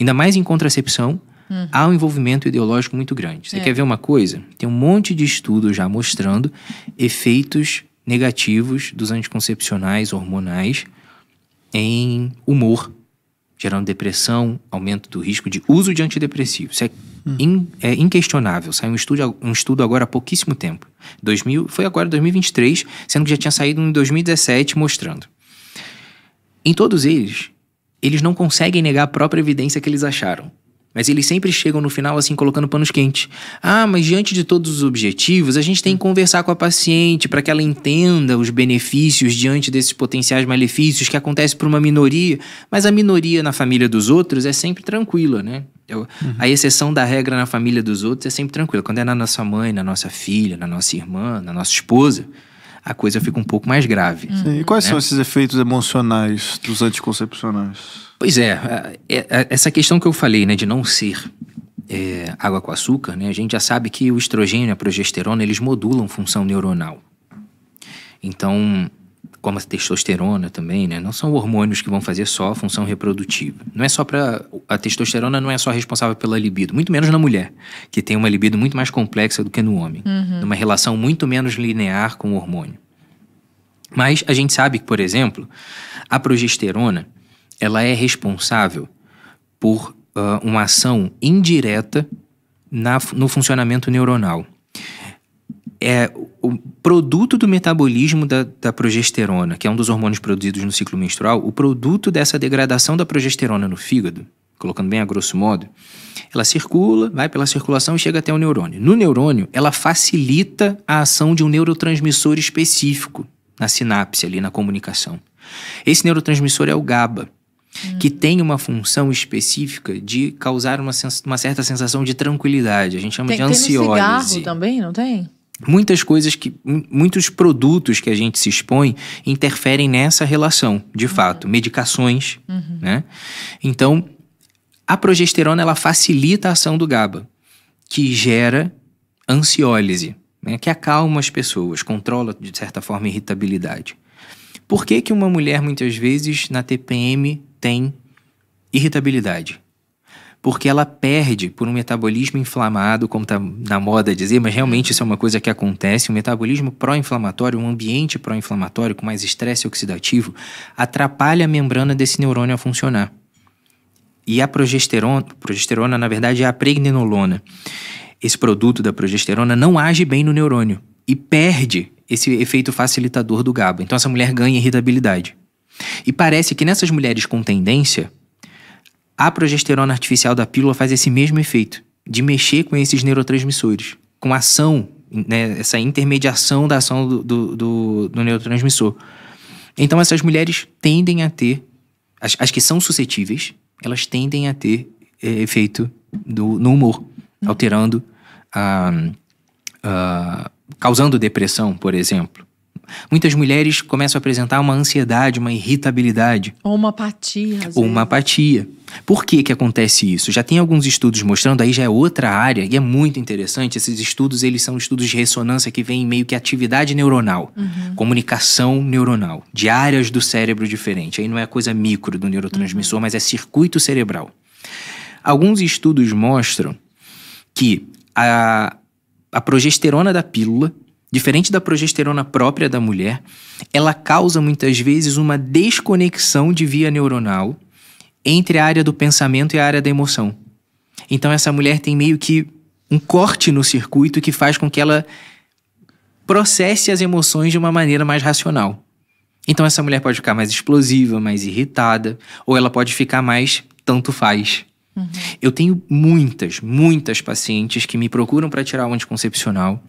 Ainda mais em contracepção, Uhum. Há um envolvimento ideológico muito grande. Você é. quer ver uma coisa? Tem um monte de estudos já mostrando efeitos negativos dos anticoncepcionais hormonais em humor, gerando depressão, aumento do risco de uso de antidepressivos. Isso é, hum. in, é inquestionável. Saiu um estudo, um estudo agora há pouquíssimo tempo. 2000, foi agora 2023, sendo que já tinha saído em 2017 mostrando. Em todos eles, eles não conseguem negar a própria evidência que eles acharam. Mas eles sempre chegam no final assim colocando panos quentes. Ah, mas diante de todos os objetivos, a gente tem que conversar com a paciente para que ela entenda os benefícios diante desses potenciais malefícios que acontece para uma minoria, mas a minoria na família dos outros é sempre tranquila, né? Eu, uhum. A exceção da regra na família dos outros é sempre tranquila. Quando é na nossa mãe, na nossa filha, na nossa irmã, na nossa esposa, a coisa fica um pouco mais grave. Sim. E né? quais né? são esses efeitos emocionais dos anticoncepcionais? Pois é, é essa questão que eu falei, né, de não ser é, água com açúcar, né, a gente já sabe que o estrogênio e a progesterona, eles modulam função neuronal. Então, como a testosterona também, né? Não são hormônios que vão fazer só a função reprodutiva. Não é só para a testosterona não é só responsável pela libido, muito menos na mulher, que tem uma libido muito mais complexa do que no homem, uhum. numa relação muito menos linear com o hormônio. Mas a gente sabe que, por exemplo, a progesterona, ela é responsável por uh, uma ação indireta na, no funcionamento neuronal é o produto do metabolismo da, da, progesterona, que é um dos hormônios produzidos no ciclo menstrual, o produto dessa degradação da progesterona no fígado, colocando bem a grosso modo, ela circula, vai pela circulação e chega até o neurônio. No neurônio, ela facilita a ação de um neurotransmissor específico na sinapse ali, na comunicação. Esse neurotransmissor é o GABA, hum. que tem uma função específica de causar uma, uma, certa sensação de tranquilidade. A gente chama tem, de ansiólise. Tem no cigarro também, não tem? muitas coisas que muitos produtos que a gente se expõe interferem nessa relação de uhum. fato medicações uhum. né então a progesterona ela facilita a ação do GABA que gera ansiólise né que acalma as pessoas controla de certa forma a irritabilidade por que que uma mulher muitas vezes na TPM tem irritabilidade porque ela perde por um metabolismo inflamado, como está na moda dizer, mas realmente isso é uma coisa que acontece. Um metabolismo pró-inflamatório, um ambiente pró-inflamatório com mais estresse oxidativo, atrapalha a membrana desse neurônio a funcionar. E a progesterona, progesterona na verdade é a pregnenolona. Esse produto da progesterona não age bem no neurônio e perde esse efeito facilitador do GABA. Então essa mulher ganha irritabilidade. E parece que nessas mulheres com tendência a progesterona artificial da pílula faz esse mesmo efeito, de mexer com esses neurotransmissores, com ação, né, essa intermediação da ação do, do, do, do neurotransmissor. Então, essas mulheres tendem a ter, as, as que são suscetíveis, elas tendem a ter é, efeito do, no humor, alterando, a, a, causando depressão, por exemplo. Muitas mulheres começam a apresentar uma ansiedade, uma irritabilidade. Ou uma apatia. Ou uma apatia. Por que, que acontece isso? Já tem alguns estudos mostrando, aí já é outra área, e é muito interessante. Esses estudos, eles são estudos de ressonância que vêm meio que atividade neuronal, uhum. comunicação neuronal, de áreas do cérebro diferente. Aí não é coisa micro do neurotransmissor, uhum. mas é circuito cerebral. Alguns estudos mostram que a, a progesterona da pílula Diferente da progesterona própria da mulher, ela causa muitas vezes uma desconexão de via neuronal entre a área do pensamento e a área da emoção. Então essa mulher tem meio que um corte no circuito que faz com que ela processe as emoções de uma maneira mais racional. Então essa mulher pode ficar mais explosiva, mais irritada, ou ela pode ficar mais tanto faz. Uhum. Eu tenho muitas, muitas pacientes que me procuram para tirar o anticoncepcional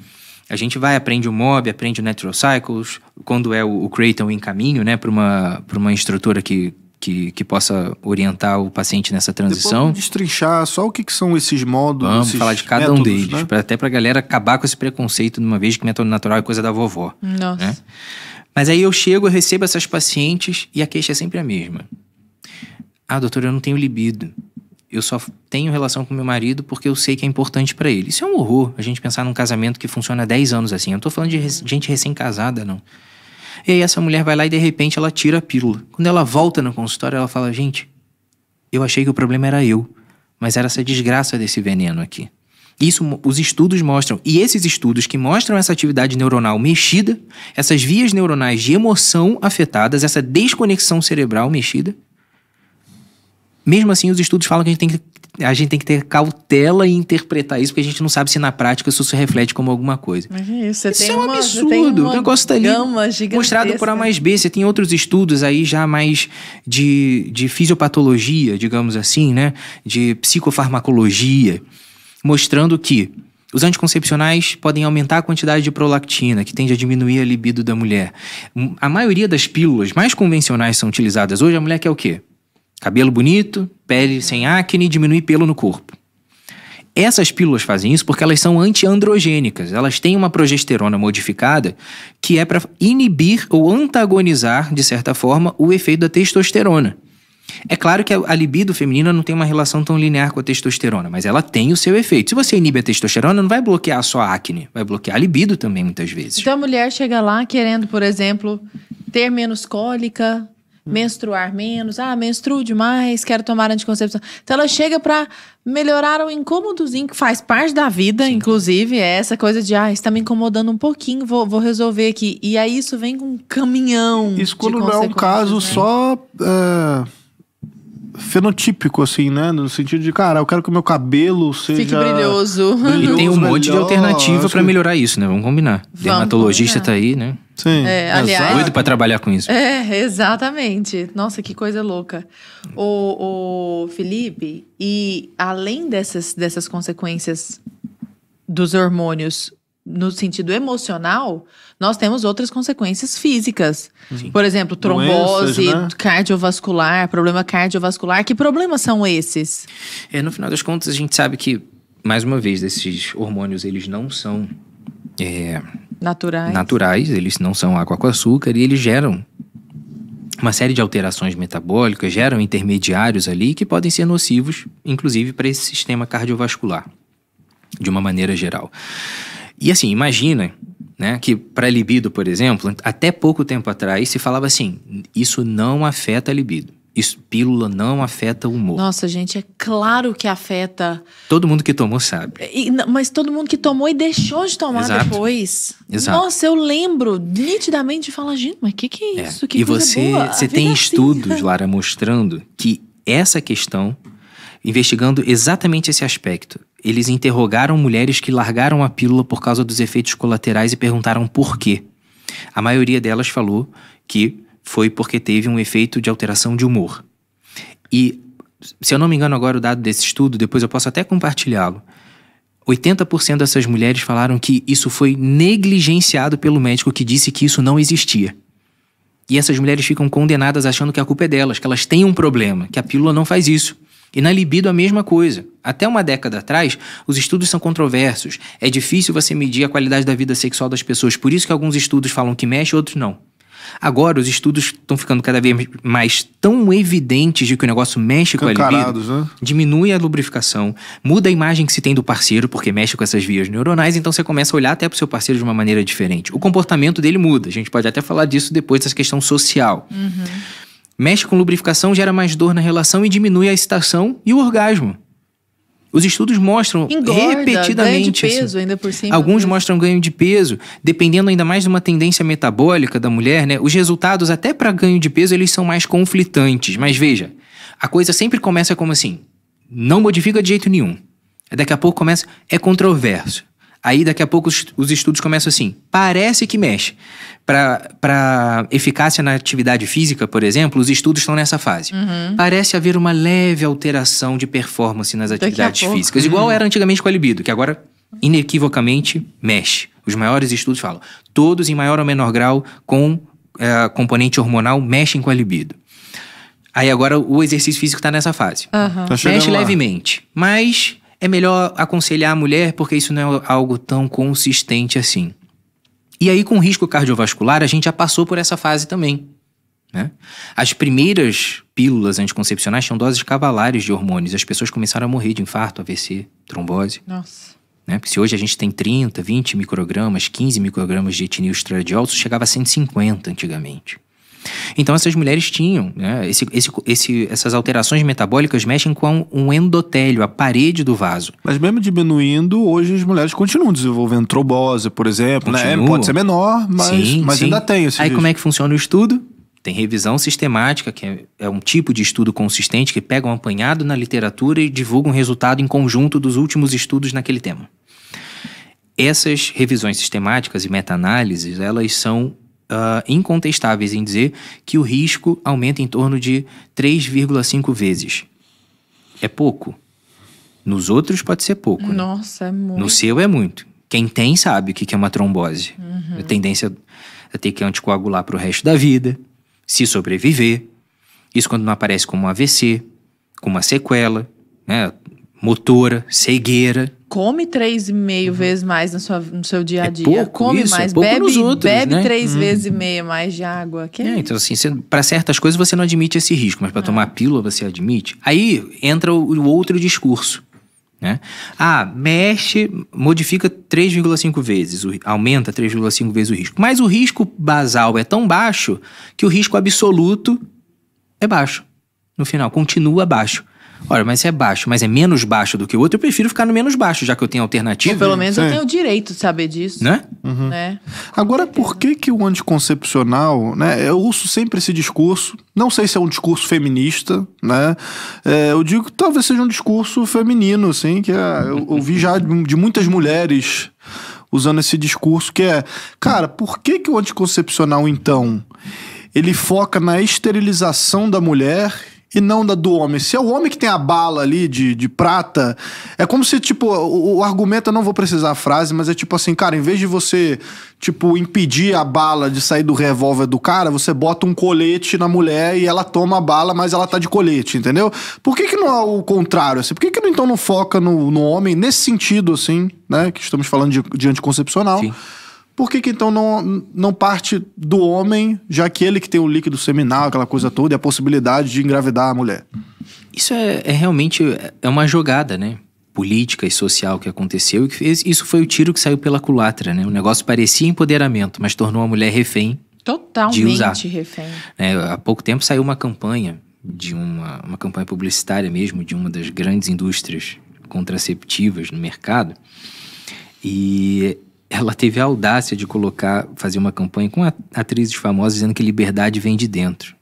a gente vai, aprende o MOB, aprende o Natural Cycles, quando é o, o Creighton em caminho, né, para uma, uma instrutora que, que, que, possa orientar o paciente nessa transição. Depois destrinchar só o que, que são esses modos. Vamos esses falar de cada métodos, um deles, né? pra, até para a galera acabar com esse preconceito de uma vez que método natural é coisa da vovó. Né? Nossa. Né? Mas aí eu chego, eu recebo essas pacientes e a queixa é sempre a mesma. Ah, doutor, eu não tenho libido eu só tenho relação com meu marido porque eu sei que é importante para ele. Isso é um horror, a gente pensar num casamento que funciona há 10 anos assim. Eu não tô falando de rec gente recém-casada, não. E aí essa mulher vai lá e de repente ela tira a pílula. Quando ela volta no consultório, ela fala: "Gente, eu achei que o problema era eu, mas era essa desgraça desse veneno aqui". Isso os estudos mostram. E esses estudos que mostram essa atividade neuronal mexida, essas vias neuronais de emoção afetadas, essa desconexão cerebral mexida, mesmo assim, os estudos falam que a gente tem que a gente tem que ter cautela e interpretar isso, porque a gente não sabe se na prática isso se reflete como alguma coisa. isso, é um uma, absurdo. O negócio está ali mostrado por A mais B. Você tem outros estudos aí já mais de, de fisiopatologia, digamos assim, né? De psicofarmacologia, mostrando que os anticoncepcionais podem aumentar a quantidade de prolactina, que tende a diminuir a libido da mulher. A maioria das pílulas mais convencionais são utilizadas hoje, a mulher quer o quê? Cabelo bonito, pele sem acne, diminui pelo no corpo. Essas pílulas fazem isso porque elas são antiandrogênicas. Elas têm uma progesterona modificada que é para inibir ou antagonizar, de certa forma, o efeito da testosterona. É claro que a libido feminina não tem uma relação tão linear com a testosterona, mas ela tem o seu efeito. Se você inibe a testosterona, não vai bloquear só a acne, vai bloquear a libido também, muitas vezes. Então a mulher chega lá querendo, por exemplo, ter menos cólica, Hum. menstruar menos, ah, menstruo demais, quero tomar anticoncepção. Então ela chega para melhorar o incômodozinho que faz parte da vida, Sim. inclusive, é essa coisa de, ah, está me incomodando um pouquinho, vou, vou resolver aqui. E aí isso vem com um caminhão. Isso quando não é um caso né? só. Uh fenotípico, assim, né? No sentido de, cara, eu quero que o meu cabelo seja. Fique brilhoso. brilhoso e tem um melhor. monte de alternativa para que... melhorar isso, né? Vamos combinar. Vamos Dermatologista combinar. tá aí, né? Sim. É, aliás, doido para trabalhar com isso. É, exatamente. Nossa, que coisa louca. O, o Felipe, e além dessas, dessas consequências dos hormônios no sentido emocional, nós temos outras consequências físicas. Sim. Por exemplo, trombose, Doenças, né? cardiovascular, problema cardiovascular. Que problemas são esses? É, no final das contas, a gente sabe que, mais uma vez, esses hormônios, eles não são... É, naturais. Naturais, eles não são água com açúcar e eles geram uma série de alterações metabólicas, geram intermediários ali que podem ser nocivos, inclusive, para esse sistema cardiovascular, de uma maneira geral. E assim, imagina né, que para libido, por exemplo, até pouco tempo atrás se falava assim: isso não afeta a libido. Isso, pílula não afeta o humor. Nossa, gente, é claro que afeta. Todo mundo que tomou sabe. E, mas todo mundo que tomou e deixou de tomar Exato. depois. Exato. Nossa, eu lembro nitidamente de falar, gente, mas o que, que é, é. isso? É. Que e você, você tem é assim. estudos, Lara, mostrando que essa questão investigando exatamente esse aspecto. Eles interrogaram mulheres que largaram a pílula por causa dos efeitos colaterais e perguntaram por quê. A maioria delas falou que foi porque teve um efeito de alteração de humor. E, se eu não me engano agora o dado desse estudo, depois eu posso até compartilhá-lo. 80% dessas mulheres falaram que isso foi negligenciado pelo médico que disse que isso não existia. E essas mulheres ficam condenadas achando que a culpa é delas, que elas têm um problema, que a pílula não faz isso. E na libido a mesma coisa. Até uma década atrás, os estudos são controversos. É difícil você medir a qualidade da vida sexual das pessoas, por isso que alguns estudos falam que mexe, outros não. Agora, os estudos estão ficando cada vez mais tão evidentes de que o negócio mexe com a libido. Né? Diminui a lubrificação, muda a imagem que se tem do parceiro, porque mexe com essas vias neuronais, então você começa a olhar até para o seu parceiro de uma maneira diferente. O comportamento dele muda, a gente pode até falar disso depois, dessa questão social. Uhum. Mexe com lubrificação, gera mais dor na relação e diminui a excitação e o orgasmo. Os estudos mostram Engorda, repetidamente. Ganho de peso, ainda por cima. Alguns né? mostram ganho de peso, dependendo ainda mais de uma tendência metabólica da mulher, né? Os resultados, até para ganho de peso, eles são mais conflitantes. Mas veja, a coisa sempre começa como assim: não modifica de jeito nenhum. Daqui a pouco começa, é controverso. Aí daqui a pouco os, os estudos começam assim: parece que mexe. Para eficácia na atividade física, por exemplo, os estudos estão nessa fase. Uhum. Parece haver uma leve alteração de performance nas atividades físicas, igual uhum. era antigamente com a libido, que agora inequivocamente mexe. Os maiores estudos falam, todos em maior ou menor grau com é, componente hormonal mexem com a libido. Aí agora o exercício físico está nessa fase. Uhum. Tá mexe lá. levemente, mas é melhor aconselhar a mulher porque isso não é algo tão consistente assim. E aí, com risco cardiovascular, a gente já passou por essa fase também. Né? As primeiras pílulas anticoncepcionais tinham doses cavalares de hormônios. As pessoas começaram a morrer de infarto, AVC, trombose. Nossa. Né? Porque se hoje a gente tem 30, 20 microgramas, 15 microgramas de etinil estradiol, isso chegava a 150 antigamente. Então essas mulheres tinham, né, esse, esse, esse, essas alterações metabólicas mexem com um endotélio, a parede do vaso. Mas mesmo diminuindo, hoje as mulheres continuam desenvolvendo trombose, por exemplo, né? Pode ser menor, mas, sim, mas sim. ainda tem esse Aí risco. como é que funciona o estudo? Tem revisão sistemática, que é, é um tipo de estudo consistente que pega um apanhado na literatura e divulga um resultado em conjunto dos últimos estudos naquele tema. Essas revisões sistemáticas e meta-análises, elas são uh, incontestáveis em dizer que o risco aumenta em torno de 3,5 vezes. É pouco. Nos outros pode ser pouco. Né? Nossa, né? é muito. No seu é muito. Quem tem sabe o que é uma trombose. Uhum. A tendência a é ter que anticoagular para o resto da vida, se sobreviver. Isso quando não aparece como um AVC, com uma sequela, né? motora, cegueira come três e meio uhum. vezes mais no seu, no seu dia a é dia. É pouco, come isso, é mais, é bebe, outros, bebe né? três uhum. vezes e meia mais de água. Que é, é então, assim, para certas coisas você não admite esse risco, mas para tomar pílula você admite. Aí entra o, o outro discurso. Né? Ah, mexe, modifica 3,5 vezes, aumenta 3,5 vezes o risco. Mas o risco basal é tão baixo que o risco absoluto é baixo. No final, continua baixo olha, mas é baixo, mas é menos baixo do que o outro, eu prefiro ficar no menos baixo, já que eu tenho alternativa. pelo menos Sim. eu tenho o direito de saber disso. Né? Uhum. uhum. né? Agora, por que, que o anticoncepcional, né? Eu ouço sempre esse discurso, não sei se é um discurso feminista, né? É, eu digo que talvez seja um discurso feminino, assim, que é, eu ouvi já de muitas mulheres usando esse discurso que é, cara, por que, que o anticoncepcional então ele foca na esterilização da mulher e não da do homem. Se é o homem que tem a bala ali de, de prata, é como se, tipo, o, o, argumento, eu não vou precisar a frase, mas é tipo assim, cara, em vez de você, tipo, impedir a bala de sair do revólver do cara, você bota um colete na mulher e ela toma a bala, mas ela tá de colete, entendeu? Por que que não é o contrário, assim? Por que que então não foca no, no homem nesse sentido, assim, né? Que estamos falando de, de anticoncepcional. Sim. Por que, que então não, não parte do homem, já que ele que tem o líquido seminal, aquela coisa toda, e a possibilidade de engravidar a mulher? Isso é, é realmente é uma jogada, né? política e social que aconteceu. E que fez, isso foi o tiro que saiu pela culatra, né? O negócio parecia empoderamento, mas tornou a mulher refém. Totalmente de usar. refém. É, há pouco tempo saiu uma campanha de uma, uma campanha publicitária mesmo de uma das grandes indústrias contraceptivas no mercado. E ela teve a audácia de colocar, fazer uma campanha com atrizes famosas dizendo que liberdade vem de dentro.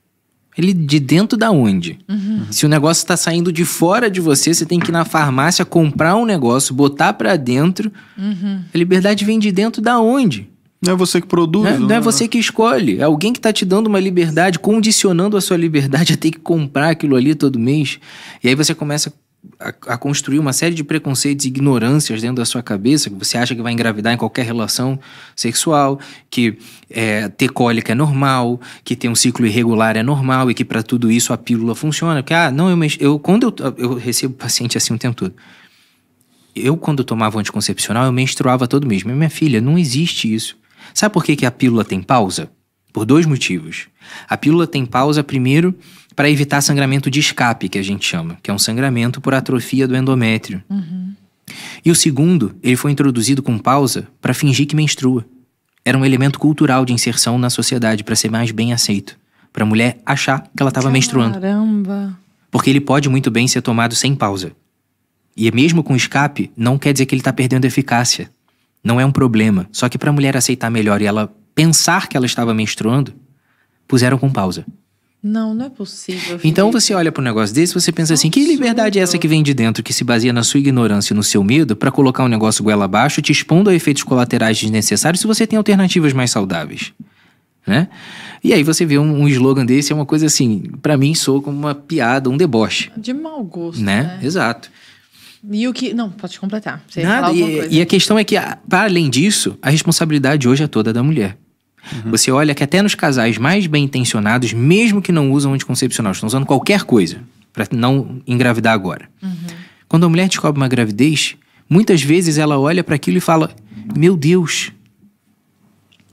Ele de dentro da onde? Uhum. Se o negócio está saindo de fora de você, você tem que ir na farmácia comprar um negócio, botar para dentro. Uhum. A liberdade vem de dentro da onde? Não é você que produz. Não é, não é né? você que escolhe. É alguém que está te dando uma liberdade, condicionando a sua liberdade a ter que comprar aquilo ali todo mês. E aí você começa a a, a, construir uma série de preconceitos e ignorâncias dentro da sua cabeça, que você acha que vai engravidar em qualquer relação sexual, que é, ter cólica é normal, que ter um ciclo irregular é normal e que para tudo isso a pílula funciona. Porque, ah, não, eu, eu quando eu, eu recebo paciente assim o tempo todo. Eu, quando tomava anticoncepcional, eu menstruava todo mês. Mas, minha filha, não existe isso. Sabe por que, que a pílula tem pausa? Por dois motivos. A pílula tem pausa, primeiro, para evitar sangramento de escape, que a gente chama, que é um sangramento por atrofia do endométrio. Uhum. E o segundo, ele foi introduzido com pausa para fingir que menstrua. Era um elemento cultural de inserção na sociedade para ser mais bem aceito, para a mulher achar que ela estava menstruando. Caramba. Porque ele pode muito bem ser tomado sem pausa. E mesmo com escape, não quer dizer que ele está perdendo eficácia. Não é um problema. Só que para a mulher aceitar melhor e ela pensar que ela estava menstruando, puseram com pausa. Não, não é possível. Então você olha para um negócio desse, você pensa assim: Absurdo. que liberdade é essa que vem de dentro, que se baseia na sua ignorância e no seu medo, para colocar um negócio goela abaixo, te expondo a efeitos colaterais desnecessários, se você tem alternativas mais saudáveis, né? E aí você vê um, um slogan desse é uma coisa assim, para mim soa como uma piada, um deboche. De mau gosto, né? né? Exato. E o que. Não, pode completar. Nada, e, e a questão é que, para além disso, a responsabilidade hoje é toda da mulher. Uhum. Você olha que até nos casais mais bem intencionados, mesmo que não usam anticoncepcional, estão usando qualquer coisa para não engravidar agora. Uhum. Quando a mulher descobre uma gravidez, muitas vezes ela olha para aquilo e fala: Meu Deus,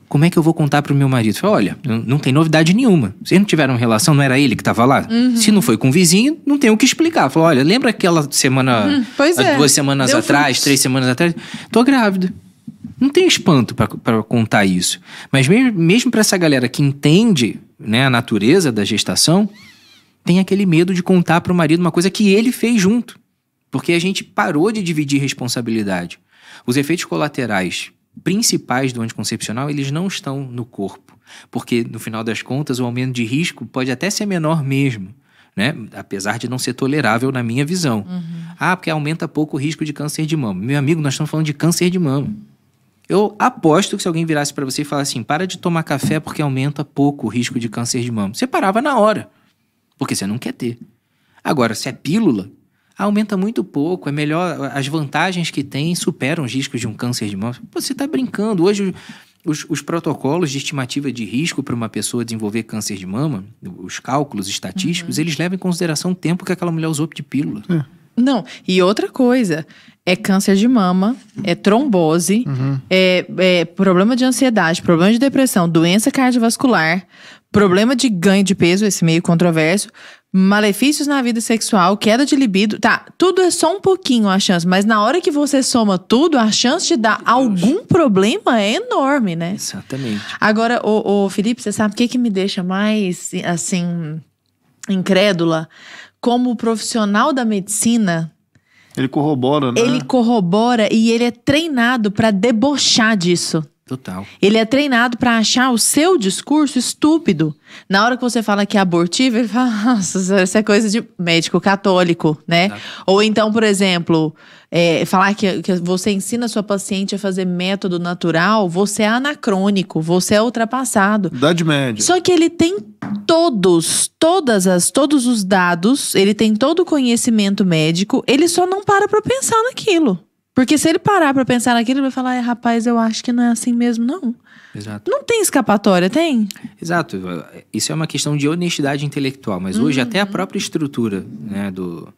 como é que eu vou contar para o meu marido? Fala, olha, não tem novidade nenhuma. Vocês não tiveram relação, não era ele que estava lá? Uhum. Se não foi com o vizinho, não tem o que explicar. Fala, olha, lembra aquela semana, hum, duas é. semanas Deu atrás, três semanas atrás? Tô grávida. Não tem espanto para contar isso. Mas mesmo, mesmo para essa galera que entende né, a natureza da gestação, tem aquele medo de contar para o marido uma coisa que ele fez junto. Porque a gente parou de dividir responsabilidade. Os efeitos colaterais principais do anticoncepcional, eles não estão no corpo. Porque, no final das contas, o aumento de risco pode até ser menor mesmo. Né? Apesar de não ser tolerável na minha visão. Uhum. Ah, porque aumenta pouco o risco de câncer de mama. Meu amigo, nós estamos falando de câncer de mama. Eu aposto que se alguém virasse para você e falasse assim: para de tomar café porque aumenta pouco o risco de câncer de mama. Você parava na hora, porque você não quer ter. Agora, se é pílula, aumenta muito pouco, é melhor, as vantagens que tem superam os riscos de um câncer de mama. Pô, você está brincando. Hoje, os, os, protocolos de estimativa de risco para uma pessoa desenvolver câncer de mama, os cálculos estatísticos, uhum. eles levam em consideração o tempo que aquela mulher usou de pílula. É. Não, e outra coisa, é câncer de mama, é trombose, uhum. é, é, problema de ansiedade, problema de depressão, doença cardiovascular, problema de ganho de peso, esse meio controverso, malefícios na vida sexual, queda de libido. Tá, tudo é só um pouquinho a chance, mas na hora que você soma tudo, a chance de dar algum problema é enorme, né? Exatamente. Agora, o, Felipe, você sabe o que, que me deixa mais, assim, incrédula? como profissional da medicina, ele corrobora, né? Ele corrobora e ele é treinado para debochar disso. Total. Ele é treinado para achar o seu discurso estúpido. Na hora que você fala que é abortivo, ele fala, nossa, é, isso é coisa de médico católico, né? Tá. Ou então, por exemplo, é, falar que, que você ensina a sua paciente a fazer método natural, você é anacrônico, você é ultrapassado. Idade média. Só que ele tem todos, todas as, todos os dados, ele tem todo o conhecimento médico, ele só não para para pensar naquilo. Porque se ele parar para pensar naquilo, ele vai falar: rapaz, eu acho que não é assim mesmo, não. Exato. Não tem escapatória, tem? Exato. Isso é uma questão de honestidade intelectual, mas uhum. hoje até a uhum. própria estrutura né, do,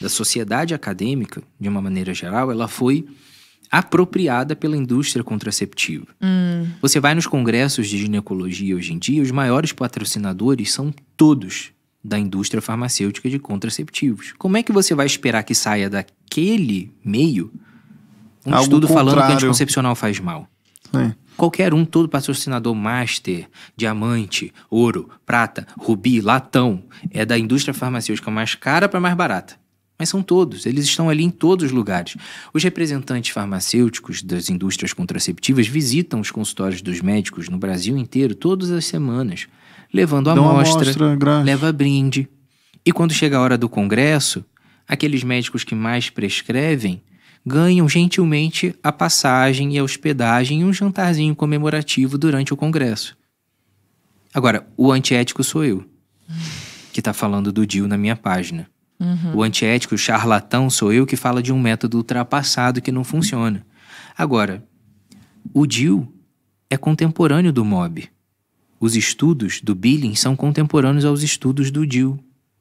da sociedade acadêmica, de uma maneira geral, ela foi apropriada pela indústria contraceptiva. Hum. Você vai nos congressos de ginecologia hoje em dia, os maiores patrocinadores são todos da indústria farmacêutica de contraceptivos. Como é que você vai esperar que saia daquele meio um Algo estudo contrário. falando que anticoncepcional faz mal. É. Qualquer um, todo patrocinador master, diamante, ouro, prata, rubi, latão, é da indústria farmacêutica mais cara para mais barata. Mas são todos, eles estão ali em todos os lugares. Os representantes farmacêuticos das indústrias contraceptivas visitam os consultórios dos médicos no Brasil inteiro todas as semanas, levando Dão amostra, amostra leva brinde. E quando chega a hora do congresso, aqueles médicos que mais prescrevem ganham gentilmente a passagem e a hospedagem e um jantarzinho comemorativo durante o Congresso. Agora, o antiético sou eu, que está falando do Dio na minha página. Uhum. O antiético, o charlatão, sou eu que fala de um método ultrapassado que não funciona. Agora, o Dio é contemporâneo do Mob. Os estudos do Billing são contemporâneos aos estudos do Dio,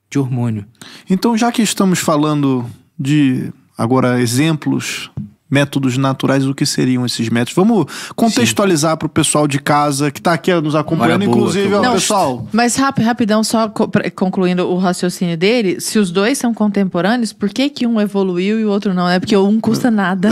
de hormônio. Então, já que estamos falando de Agora, exemplos métodos naturais, o que seriam esses métodos? Vamos contextualizar para o pessoal de casa que está aqui nos acompanhando, inclusive, ó, não, pessoal. Mas rápido, rapidão, só concluindo o raciocínio dele, se os dois são contemporâneos, por que, que um evoluiu e o outro não? É porque um custa nada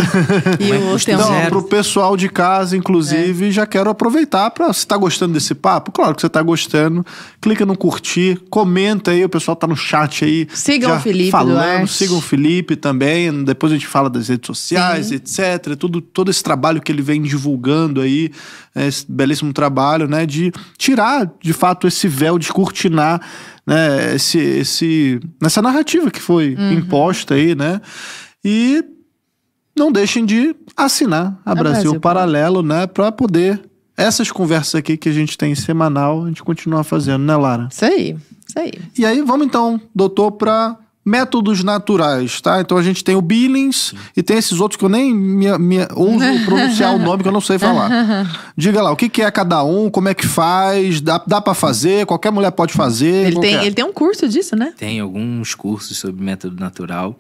e o outro tem um Não, para o pessoal de casa, inclusive, é. já quero aproveitar para se está gostando desse papo, claro que você está gostando, clica no curtir, comenta aí, o pessoal está no chat aí. Sigam o Felipe falando, sigam o Felipe também, depois a gente fala das redes sociais. Sim Uhum. etc. Tudo, todo esse trabalho que ele vem divulgando aí, é, esse belíssimo trabalho, né? De tirar, de fato, esse véu, descortinar né, esse, esse, nessa narrativa que foi uhum. imposta aí, né? E não deixem de assinar a, Brasil, Brasil, Paralelo, né? Para poder essas conversas aqui que a gente tem semanal, a gente continuar fazendo, né, Lara? Isso aí, isso aí. E aí, vamos então, doutor, para métodos naturais, tá? Então a gente tem o Billings Sim. e tem esses outros que eu nem me, me, ouso pronunciar o nome que eu não sei falar. Diga lá, o que, que é cada um, como é que faz, dá, dá para fazer, qualquer mulher pode fazer. Ele tem, é? ele tem um curso disso, né? Tem alguns cursos sobre método natural.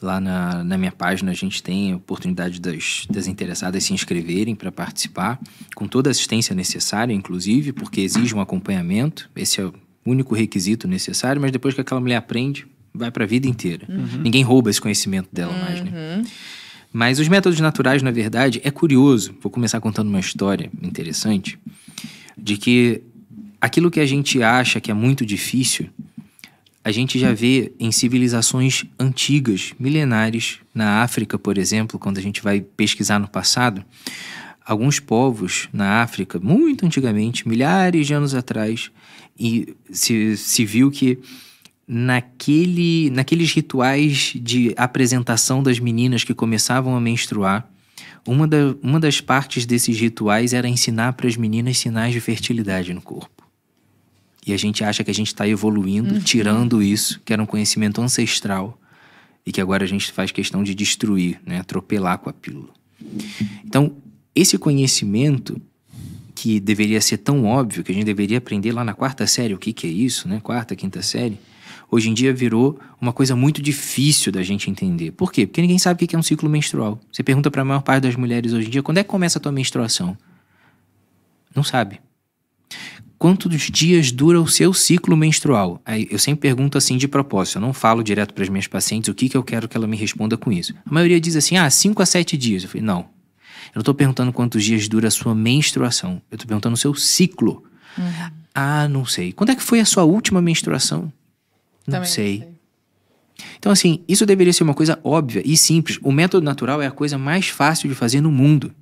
Lá na, na minha página a gente tem a oportunidade das, das interessadas se inscreverem para participar, com toda a assistência necessária, inclusive, porque exige um acompanhamento. Esse é o único requisito necessário, mas depois que aquela mulher aprende, vai para a vida inteira. Uhum. uhum. Ninguém rouba esse conhecimento dela uhum. mais, né? Mas os métodos naturais, na verdade, é curioso. Vou começar contando uma história interessante de que aquilo que a gente acha que é muito difícil, a gente já vê em civilizações antigas, milenares, na África, por exemplo, quando a gente vai pesquisar no passado, alguns povos na África, muito antigamente, milhares de anos atrás, e se, se viu que naquele, naqueles rituais de apresentação das meninas que começavam a menstruar, uma, da, uma das partes desses rituais era ensinar para as meninas sinais de fertilidade no corpo. E a gente acha que a gente está evoluindo, uhum. tirando isso, que era um conhecimento ancestral, e que agora a gente faz questão de destruir, né? atropelar com a pílula. Então, esse conhecimento que deveria ser tão óbvio, que a gente deveria aprender lá na quarta série o que, que é isso, né? quarta, quinta série, hoje em dia virou uma coisa muito difícil da gente entender. Por quê? Porque ninguém sabe o que é um ciclo menstrual. Você pergunta para a maior parte das mulheres hoje em dia, quando é que começa a tua menstruação? Não sabe. Quantos dias dura o seu ciclo menstrual? eu sempre pergunto assim de propósito, eu não falo direto para as minhas pacientes o que, que eu quero que ela me responda com isso. A maioria diz assim, ah, 5 a 7 dias. Eu falei, não. Eu não estou perguntando quantos dias dura a sua menstruação, eu estou perguntando o seu ciclo. Uhum. Ah, não sei. Quando é que foi a sua última menstruação? Não sei. sei. Então, assim, isso deveria ser uma coisa óbvia e simples. O método natural é a coisa mais fácil de fazer no mundo.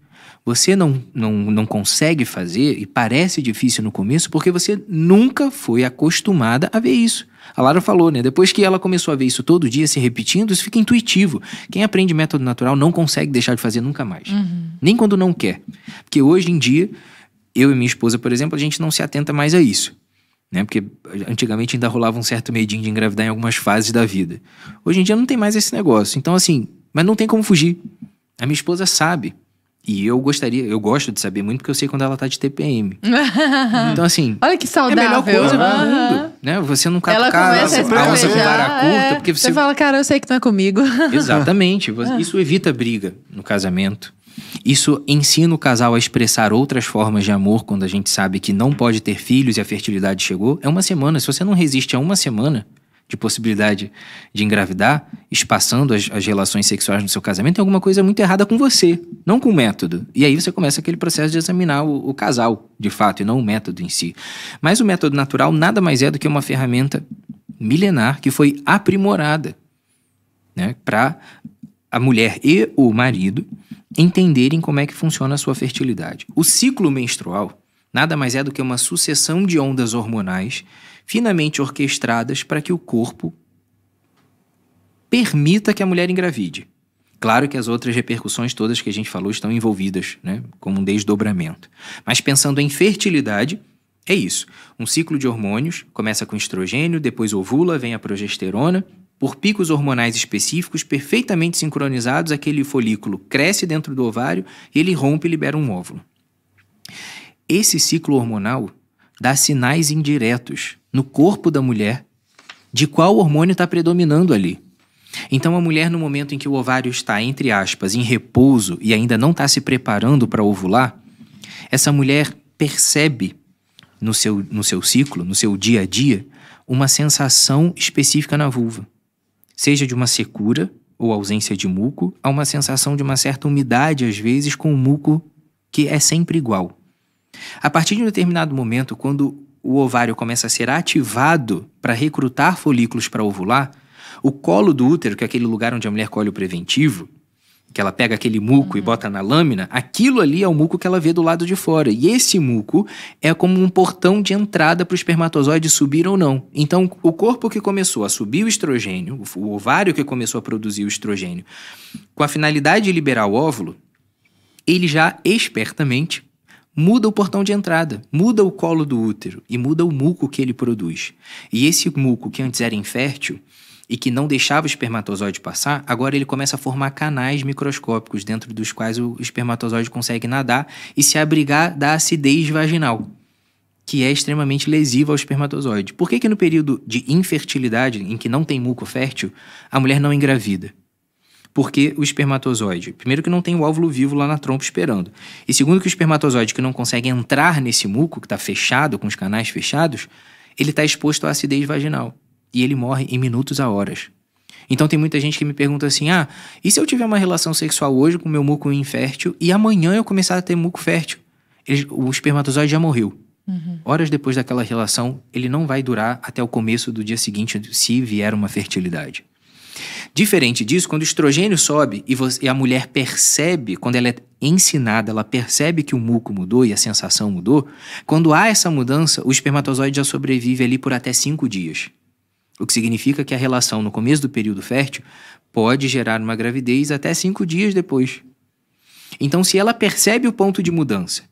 Você não, não, não consegue fazer e parece difícil no começo porque você nunca foi acostumada a ver isso. A Lara falou, né? Depois que ela começou a ver isso todo dia se repetindo, isso fica intuitivo. Quem aprende método natural não consegue deixar de fazer nunca mais. Uhum. Nem quando não quer. Porque hoje em dia, eu e minha esposa, por exemplo, a gente não se atenta mais a isso né? Porque antigamente ainda rolava um certo medinho de engravidar em algumas fases da vida. Hoje em dia não tem mais esse negócio. Então, assim, mas não tem como fugir. A minha esposa sabe. E eu gostaria, eu gosto de saber muito porque eu sei quando ela tá de TPM. então, assim. Olha que saudável. É a melhor coisa do mundo. Né? Você não cata ela cara, começa a, onça com vara curta. Porque é. você... você fala, cara, eu sei que não é comigo. Exatamente. Isso evita briga no casamento. Isso ensina o casal a expressar outras formas de amor quando a gente sabe que não pode ter filhos e a fertilidade chegou. É uma semana. Se você não resiste a uma semana de possibilidade de engravidar, espaçando as, as relações sexuais no seu casamento, tem alguma coisa muito errada com você, não com o método. E aí você começa aquele processo de examinar o, o casal, de fato, e não o método em si. Mas o método natural nada mais é do que uma ferramenta milenar que foi aprimorada né, para a mulher e o marido entenderem como é que funciona a sua fertilidade. O ciclo menstrual nada mais é do que uma sucessão de ondas hormonais finamente orquestradas para que o corpo permita que a mulher engravide. Claro que as outras repercussões todas que a gente falou estão envolvidas, né, como um desdobramento. Mas pensando em fertilidade, é isso. Um ciclo de hormônios começa com estrogênio, depois ovula, vem a progesterona, por picos hormonais específicos perfeitamente sincronizados, aquele folículo cresce dentro do ovário, e ele rompe e libera um óvulo. Esse ciclo hormonal dá sinais indiretos no corpo da mulher de qual hormônio está predominando ali. Então, a mulher, no momento em que o ovário está, entre aspas, em repouso e ainda não está se preparando para ovular, essa mulher percebe no seu, no seu ciclo, no seu dia a dia, uma sensação específica na vulva seja de uma secura ou ausência de muco, a uma sensação de uma certa umidade, às vezes, com o muco que é sempre igual. A partir de um determinado momento, quando o ovário começa a ser ativado para recrutar folículos para ovular, o colo do útero, que é aquele lugar onde a mulher colhe o preventivo, que ela pega aquele muco uhum. e bota na lâmina, aquilo ali é o muco que ela vê do lado de fora. E esse muco é como um portão de entrada para o espermatozoide subir ou não. Então, o corpo que começou a subir o estrogênio, o ovário que começou a produzir o estrogênio, com a finalidade de liberar o óvulo, ele já espertamente muda o portão de entrada, muda o colo do útero e muda o muco que ele produz. E esse muco que antes era infértil, e que não deixava o espermatozoide passar, agora ele começa a formar canais microscópicos dentro dos quais o espermatozoide consegue nadar e se abrigar da acidez vaginal, que é extremamente lesiva ao espermatozoide. Por que, que no período de infertilidade, em que não tem muco fértil, a mulher não engravida? Porque o espermatozoide, primeiro que não tem o óvulo vivo lá na trompa esperando, e segundo que o espermatozoide que não consegue entrar nesse muco, que está fechado, com os canais fechados, ele está exposto à acidez vaginal e ele morre em minutos a horas. Então tem muita gente que me pergunta assim: ah, e se eu tiver uma relação sexual hoje com meu muco infértil e amanhã eu começar a ter muco fértil? Ele, o espermatozoide já morreu. Uhum. Horas depois daquela relação, ele não vai durar até o começo do dia seguinte, se vier uma fertilidade. Diferente disso, quando o estrogênio sobe e, você, e a mulher percebe, quando ela é ensinada, ela percebe que o muco mudou e a sensação mudou, quando há essa mudança, o espermatozoide já sobrevive ali por até cinco dias o que significa que a relação no começo do período fértil pode gerar uma gravidez até cinco dias depois. Então, se ela percebe o ponto de mudança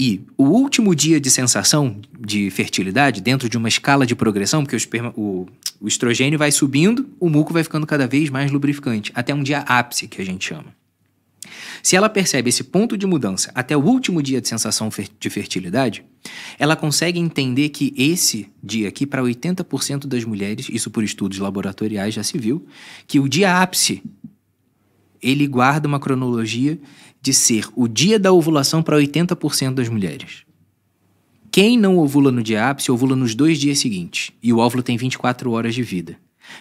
e o último dia de sensação de fertilidade, dentro de uma escala de progressão, porque o, esperma, o, o estrogênio vai subindo, o muco vai ficando cada vez mais lubrificante, até um dia ápice, que a gente chama. Se ela percebe esse ponto de mudança até o último dia de sensação de fertilidade, ela consegue entender que esse dia aqui, para 80% das mulheres, isso por estudos laboratoriais já se viu, que o dia ápice ele guarda uma cronologia de ser o dia da ovulação para 80% das mulheres. Quem não ovula no dia ápice, ovula nos dois dias seguintes, e o óvulo tem 24 horas de vida.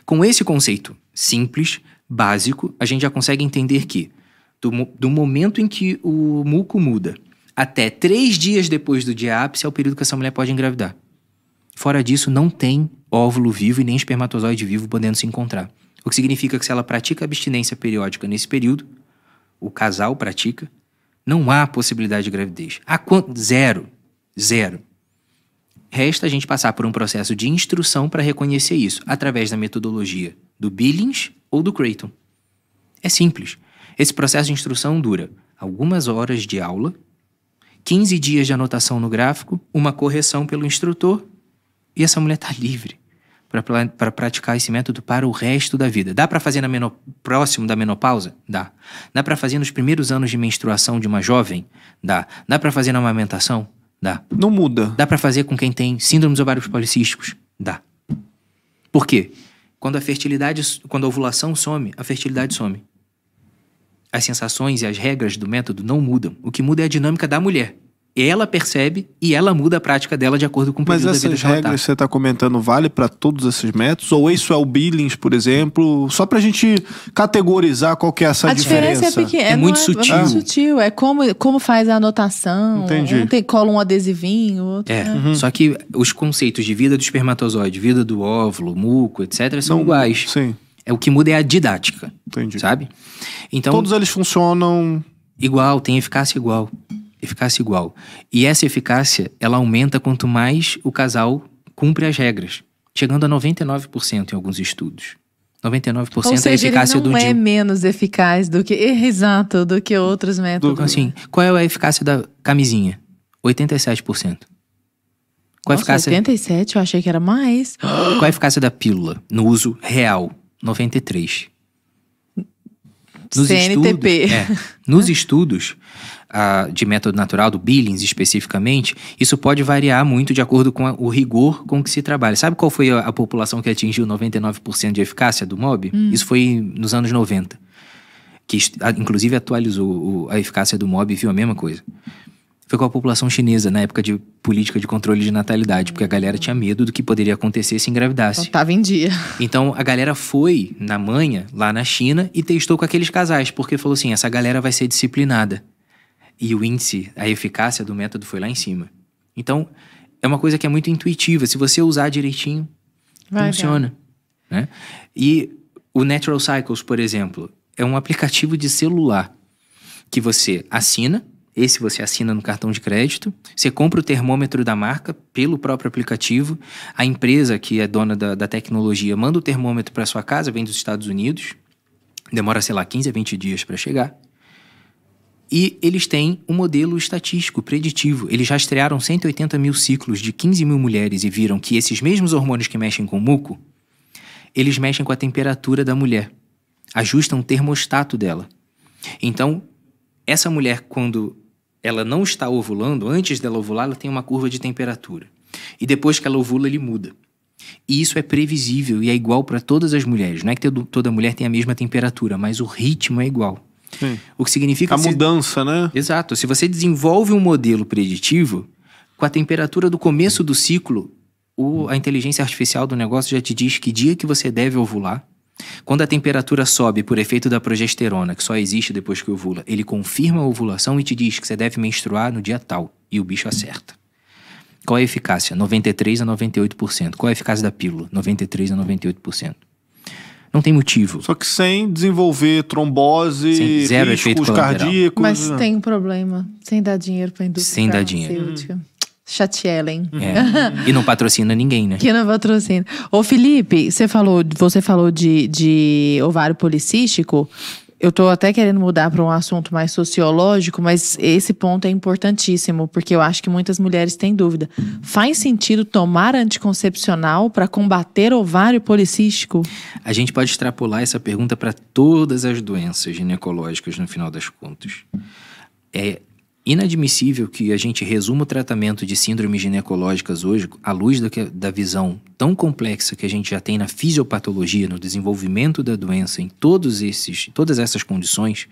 Com esse conceito simples, básico, a gente já consegue entender que do, do momento em que o muco muda até três dias depois do dia ápice é o período que essa mulher pode engravidar. Fora disso, não tem óvulo vivo e nem espermatozoide vivo podendo se encontrar. O que significa que se ela pratica abstinência periódica nesse período, o casal pratica, não há possibilidade de gravidez. Há quanto? Zero. Zero. Resta a gente passar por um processo de instrução para reconhecer isso, através da metodologia do Billings ou do Creighton. É simples. Esse processo de instrução dura algumas horas de aula, 15 dias de anotação no gráfico, uma correção pelo instrutor e essa mulher está livre para praticar esse método para o resto da vida. Dá para fazer na menop... próximo da menopausa? Dá. Dá para fazer nos primeiros anos de menstruação de uma jovem? Dá. Dá para fazer na amamentação? Dá. Não muda. Dá para fazer com quem tem síndrome dos ovários policísticos? Dá. Por quê? Quando a fertilidade, quando a ovulação some, a fertilidade some. As sensações e as regras do método não mudam. O que muda é a dinâmica da mulher. Ela percebe e ela muda a prática dela de acordo com o período Mas essas tá. regras que você está comentando vale para todos esses métodos? Ou isso é o Billings, por exemplo? Só para a gente categorizar qual que é essa a diferença. É diferença é, pequena, é, é muito é, sutil. É muito sutil. É como, como faz a anotação. Entendi. Um tem, cola um adesivinho. Outro, é. Né? Uhum. Só que os conceitos de vida do espermatozoide, vida do óvulo, muco, etc. são não, iguais. Sim. É o que muda é a didática. Entendi. Sabe? Então todos eles funcionam igual, tem eficácia igual, eficácia igual. E essa eficácia ela aumenta quanto mais o casal cumpre as regras, chegando a 99% em alguns estudos. 99% Ou seja, é a eficácia ele não do é menos eficaz do que exato do que outros métodos. Assim, qual é a eficácia da camisinha? 87%. Qual é Nossa, eficácia... 87, eu achei que era mais. Qual é a eficácia da pílula no uso real? 93. Nos CNTP. Estudos, é, nos estudos uh, de método natural, do Billings especificamente, isso pode variar muito de acordo com a, o rigor com que se trabalha. Sabe qual foi a, a população que atingiu 99% de eficácia do MOB? Hum. Isso foi nos anos 90. Que inclusive atualizou a eficácia do MOB e viu a mesma coisa foi com a população chinesa na época de política de controle de natalidade, porque a galera tinha medo do que poderia acontecer se engravidasse. Então, tava em dia. Então a galera foi na manha, lá na China, e testou com aqueles casais, porque falou assim: essa galera vai ser disciplinada. E o índice, a eficácia do método foi lá em cima. Então, é uma coisa que é muito intuitiva. Se você usar direitinho, vai, funciona. Né? E o Natural Cycles, por exemplo, é um aplicativo de celular que você assina esse você assina no cartão de crédito, você compra o termômetro da marca pelo próprio aplicativo, a empresa que é dona da, da tecnologia manda o termômetro para sua casa, vem dos Estados Unidos, demora, sei lá, 15 a 20 dias para chegar. E eles têm um modelo estatístico, preditivo. Eles rastrearam 180 mil ciclos de 15 mil mulheres e viram que esses mesmos hormônios que mexem com o muco, eles mexem com a temperatura da mulher, ajustam o termostato dela. Então, essa mulher, quando ela não está ovulando, antes dela ovular, ela tem uma curva de temperatura. E depois que ela ovula, ele muda. E isso é previsível e é igual para todas as mulheres. Não é que toda mulher tem a mesma temperatura, mas o ritmo é igual. Sim. O que significa. A que mudança, se... né? Exato. Se você desenvolve um modelo preditivo, com a temperatura do começo do ciclo, o... a inteligência artificial do negócio já te diz que dia que você deve ovular quando a temperatura sobe por efeito da progesterona, que só existe depois que ovula, ele confirma a ovulação e te diz que você deve menstruar no dia tal, e o bicho acerta. Qual a eficácia? 93 a 98%. Qual a eficácia da pílula? 93 a 98%. Não tem motivo. Só que sem desenvolver trombose, sem zero riscos efeito cardíacos. Mas né? tem um problema. Sem dar dinheiro para a indústria Sem dar dinheiro. Hum. Chatielen. É. e não patrocina ninguém, né? Que não patrocina. Ô, Felipe, você falou, você falou de, de ovário policístico. Eu tô até querendo mudar para um assunto mais sociológico, mas esse ponto é importantíssimo, porque eu acho que muitas mulheres têm dúvida. Faz sentido tomar anticoncepcional para combater ovário policístico? A gente pode extrapolar essa pergunta para todas as doenças ginecológicas no final das contas. É, inadmissível que a gente resuma o tratamento de síndromes ginecológicas hoje à luz da, da visão tão complexa que a gente já tem na fisiopatologia, no desenvolvimento da doença, em todos esses, todas essas condições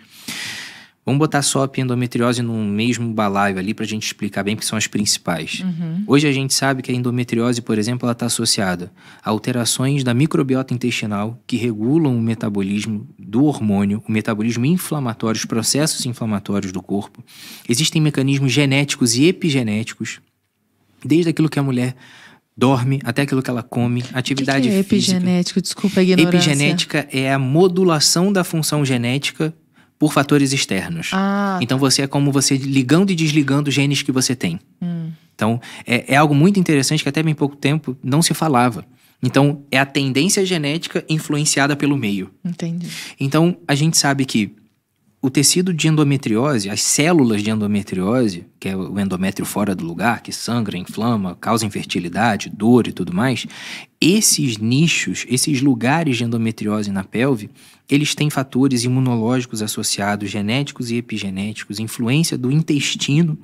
Vamos botar só a endometriose no mesmo balaio ali para a gente explicar bem que são as principais. Uhum. Hoje a gente sabe que a endometriose, por exemplo, ela está associada a alterações da microbiota intestinal que regulam o metabolismo do hormônio, o metabolismo inflamatório, os processos inflamatórios do corpo. Existem mecanismos genéticos e epigenéticos, desde aquilo que a mulher dorme, até aquilo que ela come, atividade que que é física. Epigenético, desculpa a ignorância. Epigenética é a modulação da função genética por fatores externos. Ah, tá. então você é como você ligando e desligando genes que você tem. Hum. Então é, é, algo muito interessante que até bem pouco tempo não se falava. Então é a tendência genética influenciada pelo meio. Entendi. Então a gente sabe que o tecido de endometriose, as células de endometriose, que é o endométrio fora do lugar, que sangra, inflama, causa infertilidade, dor e tudo mais, esses nichos, esses lugares de endometriose na pelve, eles têm fatores imunológicos associados, genéticos e epigenéticos, influência do intestino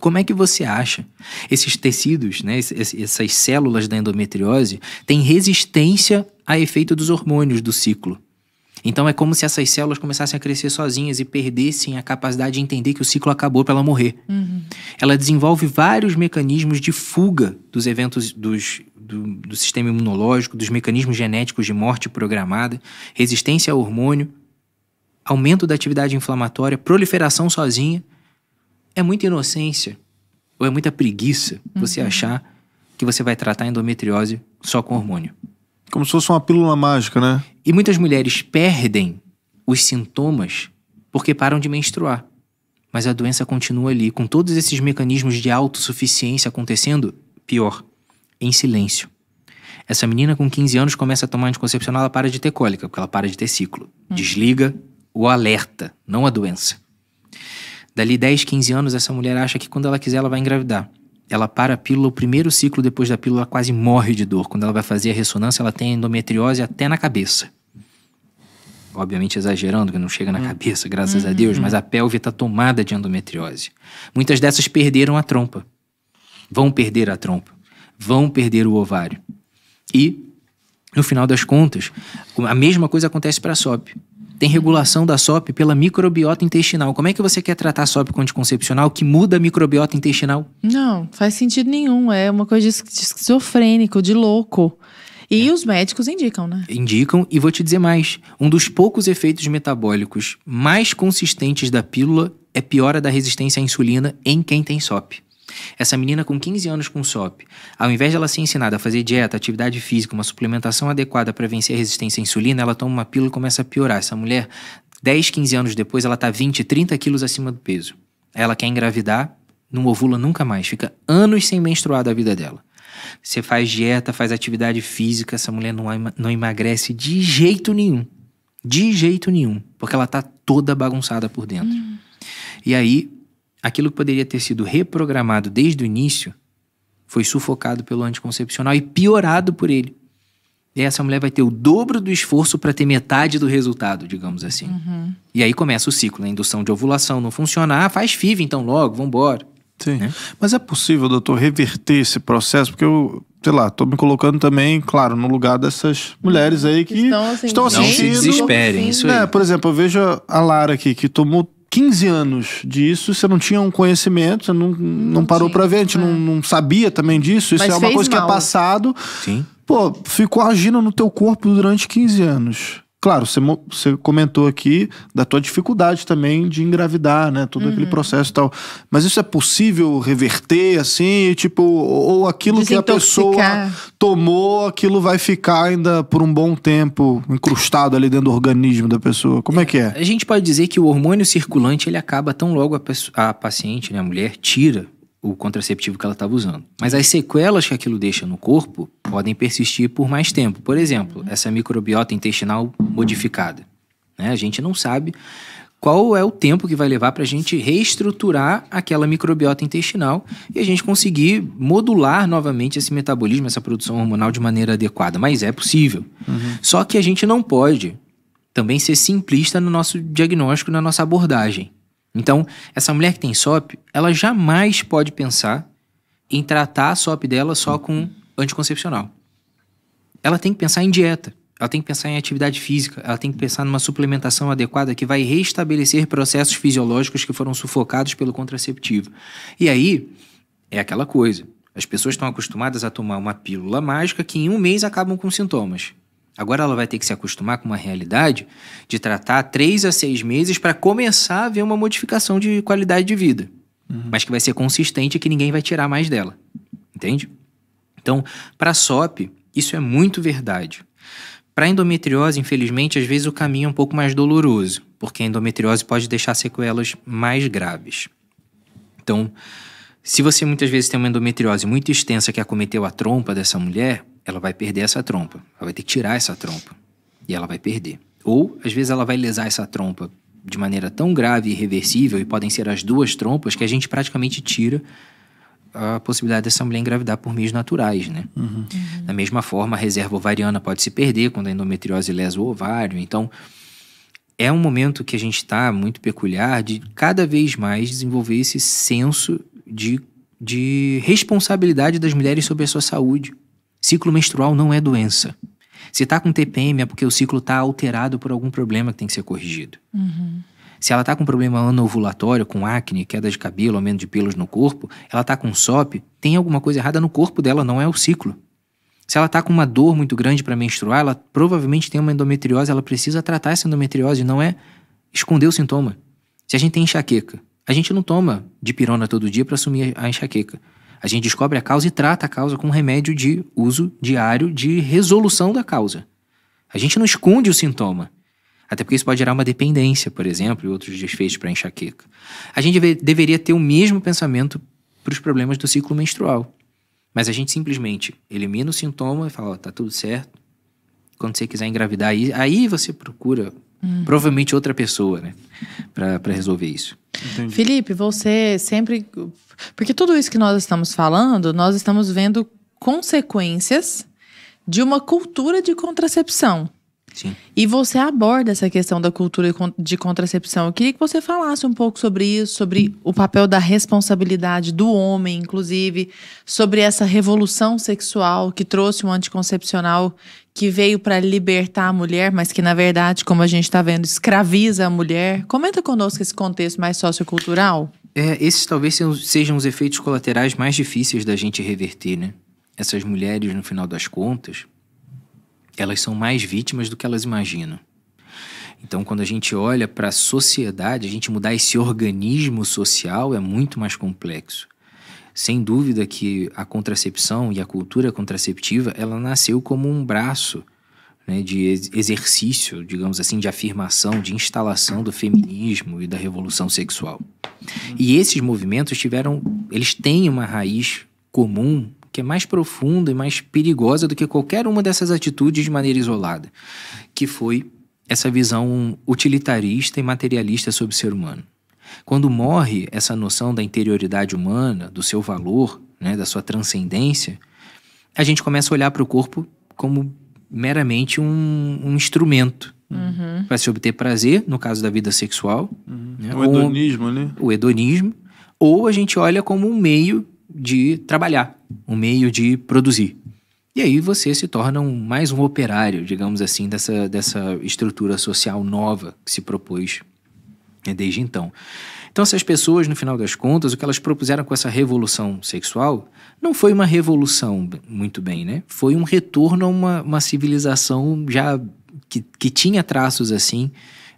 como é que você acha? Esses tecidos, né, essas células da endometriose, têm resistência a efeito dos hormônios do ciclo. Então é como se essas células começassem a crescer sozinhas e perdessem a capacidade de entender que o ciclo acabou para ela morrer. Uhum. Ela desenvolve vários mecanismos de fuga dos eventos dos, do, do sistema imunológico, dos mecanismos genéticos de morte programada, resistência a hormônio, aumento da atividade inflamatória, proliferação sozinha. É muita inocência ou é muita preguiça uhum. você achar que você vai tratar a endometriose só com hormônio. Como se fosse uma pílula mágica, né? E muitas mulheres perdem os sintomas porque param de menstruar. Mas a doença continua ali, com todos esses mecanismos de autossuficiência acontecendo, pior, em silêncio. Essa menina com 15 anos começa a tomar anticoncepcional, ela para de ter cólica, porque ela para de ter ciclo. Hum. Desliga o alerta, não a doença. Dali 10, 15 anos, essa mulher acha que quando ela quiser ela vai engravidar ela para a pílula, o primeiro ciclo depois da pílula, ela quase morre de dor. Quando ela vai fazer a ressonância, ela tem endometriose até na cabeça. Obviamente exagerando, que não chega na hum. cabeça, graças hum, a uhum. Deus, hum. mas uhum. a pelve está tomada de endometriose. Muitas dessas perderam a trompa. Vão perder a trompa. Vão perder o ovário. E, no final das contas, a mesma coisa acontece para a SOP tem regulação da SOP pela microbiota intestinal. Como é que você quer tratar a SOP anticoncepcional que muda a microbiota intestinal? Não, faz sentido nenhum. É uma coisa de esquizofrênico, de louco. E é. os médicos indicam, né? Indicam, e vou te dizer mais: um dos poucos efeitos metabólicos mais consistentes da pílula é piora da resistência à insulina em quem tem SOP. Essa menina com 15 anos com SOP, ao invés dela ser ensinada a fazer dieta, atividade física, uma suplementação adequada para vencer a resistência à insulina, ela toma uma pílula e começa a piorar. Essa mulher, 10, 15 anos depois, ela está 20, 30 quilos acima do peso. Ela quer engravidar, não ovula nunca mais, fica anos sem menstruar da vida dela. Você faz dieta, faz atividade física, essa mulher não, não emagrece de jeito nenhum. De jeito nenhum. Porque ela tá toda bagunçada por dentro. Hum. E aí, aquilo que poderia ter sido reprogramado desde o início foi sufocado pelo anticoncepcional e piorado por ele. E essa mulher vai ter o dobro do esforço para ter metade do resultado, digamos assim. Uhum. E aí começa o ciclo, a indução de ovulação não funciona, ah, faz FIV então logo, vambora. Sim. Né? Mas é possível, doutor, reverter esse processo? Porque eu, sei lá, tô me colocando também, claro, no lugar dessas mulheres uhum. aí que, estão, assim, estão assistindo. Não se desesperem, isso aí. É, por exemplo, eu vejo a Lara aqui, que tomou 15 anos disso, você não tinha um conhecimento, você não, não, não parou para ver, a gente é. não, não, sabia também disso. Isso Mas é uma coisa mal. que é passado. Sim. Pô, ficou agindo no teu corpo durante 15 anos. Claro, você, você comentou aqui da tua dificuldade também de engravidar, né? Todo uhum. aquele processo e tal. Mas isso é possível reverter, assim? Tipo, ou aquilo que a pessoa tomou, aquilo vai ficar ainda por um bom tempo incrustado ali dentro do organismo da pessoa? Como é que é? A gente pode dizer que o hormônio circulante, ele acaba tão logo a, a paciente, né, a mulher, tira o contraceptivo que ela estava usando. Mas as sequelas que aquilo deixa no corpo podem persistir por mais tempo. Por exemplo, uhum. essa microbiota intestinal modificada. Né? A gente não sabe qual é o tempo que vai levar para a gente reestruturar aquela microbiota intestinal e a gente conseguir modular novamente esse metabolismo, essa produção hormonal de maneira adequada. Mas é possível. Uhum. Só que a gente não pode também ser simplista no nosso diagnóstico, na nossa abordagem. Então, essa mulher que tem SOP, ela jamais pode pensar em tratar a SOP dela só com anticoncepcional. Ela tem que pensar em dieta, ela tem que pensar em atividade física, ela tem que pensar numa suplementação adequada que vai restabelecer processos fisiológicos que foram sufocados pelo contraceptivo. E aí, é aquela coisa. As pessoas estão acostumadas a tomar uma pílula mágica que em um mês acabam com sintomas. Agora ela vai ter que se acostumar com uma realidade de tratar três a seis meses para começar a ver uma modificação de qualidade de vida, uhum. mas que vai ser consistente e que ninguém vai tirar mais dela. Entende? Então, para a SOP, isso é muito verdade. Para endometriose, infelizmente, às vezes o caminho é um pouco mais doloroso, porque a endometriose pode deixar sequelas mais graves. Então, se você muitas vezes tem uma endometriose muito extensa que acometeu a trompa dessa mulher, ela vai perder essa trompa. Ela vai ter que tirar essa trompa. E ela vai perder. Ou, às vezes, ela vai lesar essa trompa de maneira tão grave e irreversível, e podem ser as duas trompas, que a gente praticamente tira a possibilidade dessa mulher engravidar por meios naturais, né? Uhum. Uhum. Da mesma forma, a reserva ovariana pode se perder quando a endometriose lesa o ovário. Então, é um momento que a gente está muito peculiar de cada vez mais desenvolver esse senso de, de responsabilidade das mulheres sobre a sua saúde. Ciclo menstrual não é doença. Se está com TPM é porque o ciclo está alterado por algum problema que tem que ser corrigido. Uhum. Se ela está com problema anovulatório, com acne, queda de cabelo, aumento de pelos no corpo, ela está com SOP, tem alguma coisa errada no corpo dela, não é o ciclo. Se ela está com uma dor muito grande para menstruar, ela provavelmente tem uma endometriose, ela precisa tratar essa endometriose, não é esconder o sintoma. Se a gente tem enxaqueca, a gente não toma dipirona todo dia para assumir a enxaqueca. A gente descobre a causa e trata a causa com um remédio de uso diário de resolução da causa. A gente não esconde o sintoma. Até porque isso pode gerar uma dependência, por exemplo, e outros desfechos para enxaqueca. A gente deve, deveria ter o mesmo pensamento para os problemas do ciclo menstrual. Mas a gente simplesmente elimina o sintoma e fala: ó, oh, tá tudo certo. Quando você quiser engravidar, aí, aí você procura Hum. Provavelmente outra pessoa, né? Para resolver isso. Entendi. Felipe, você sempre. Porque tudo isso que nós estamos falando, nós estamos vendo consequências de uma cultura de contracepção. Sim. E você aborda essa questão da cultura de contracepção. Eu queria que você falasse um pouco sobre isso, sobre o papel da responsabilidade do homem, inclusive, sobre essa revolução sexual que trouxe um anticoncepcional que veio para libertar a mulher, mas que, na verdade, como a gente está vendo, escraviza a mulher. Comenta conosco esse contexto mais sociocultural. É, esses talvez sejam os efeitos colaterais mais difíceis da gente reverter, né? Essas mulheres, no final das contas, elas são mais vítimas do que elas imaginam. Então, quando a gente olha para a sociedade, a gente mudar esse organismo social é muito mais complexo. Sem dúvida que a contracepção e a cultura contraceptiva, ela nasceu como um braço né, de exercício, digamos assim, de afirmação, de instalação do feminismo e da revolução sexual. E esses movimentos tiveram, eles têm uma raiz comum que é mais profunda e mais perigosa do que qualquer uma dessas atitudes de maneira isolada, que foi essa visão utilitarista e materialista sobre o ser humano. Quando morre essa noção da interioridade humana, do seu valor, né, da sua transcendência, a gente começa a olhar para o corpo como meramente um, um instrumento uhum. para se obter prazer, no caso da vida sexual. Uhum. Né, o hedonismo, né? O hedonismo. Ou a gente olha como um meio de trabalhar, um meio de produzir. E aí você se torna um, mais um operário, digamos assim, dessa, dessa estrutura social nova que se propôs né, desde então. Então, essas pessoas, no final das contas, o que elas propuseram com essa revolução sexual não foi uma revolução, muito bem, né? Foi um retorno a uma, uma civilização já que, que tinha traços assim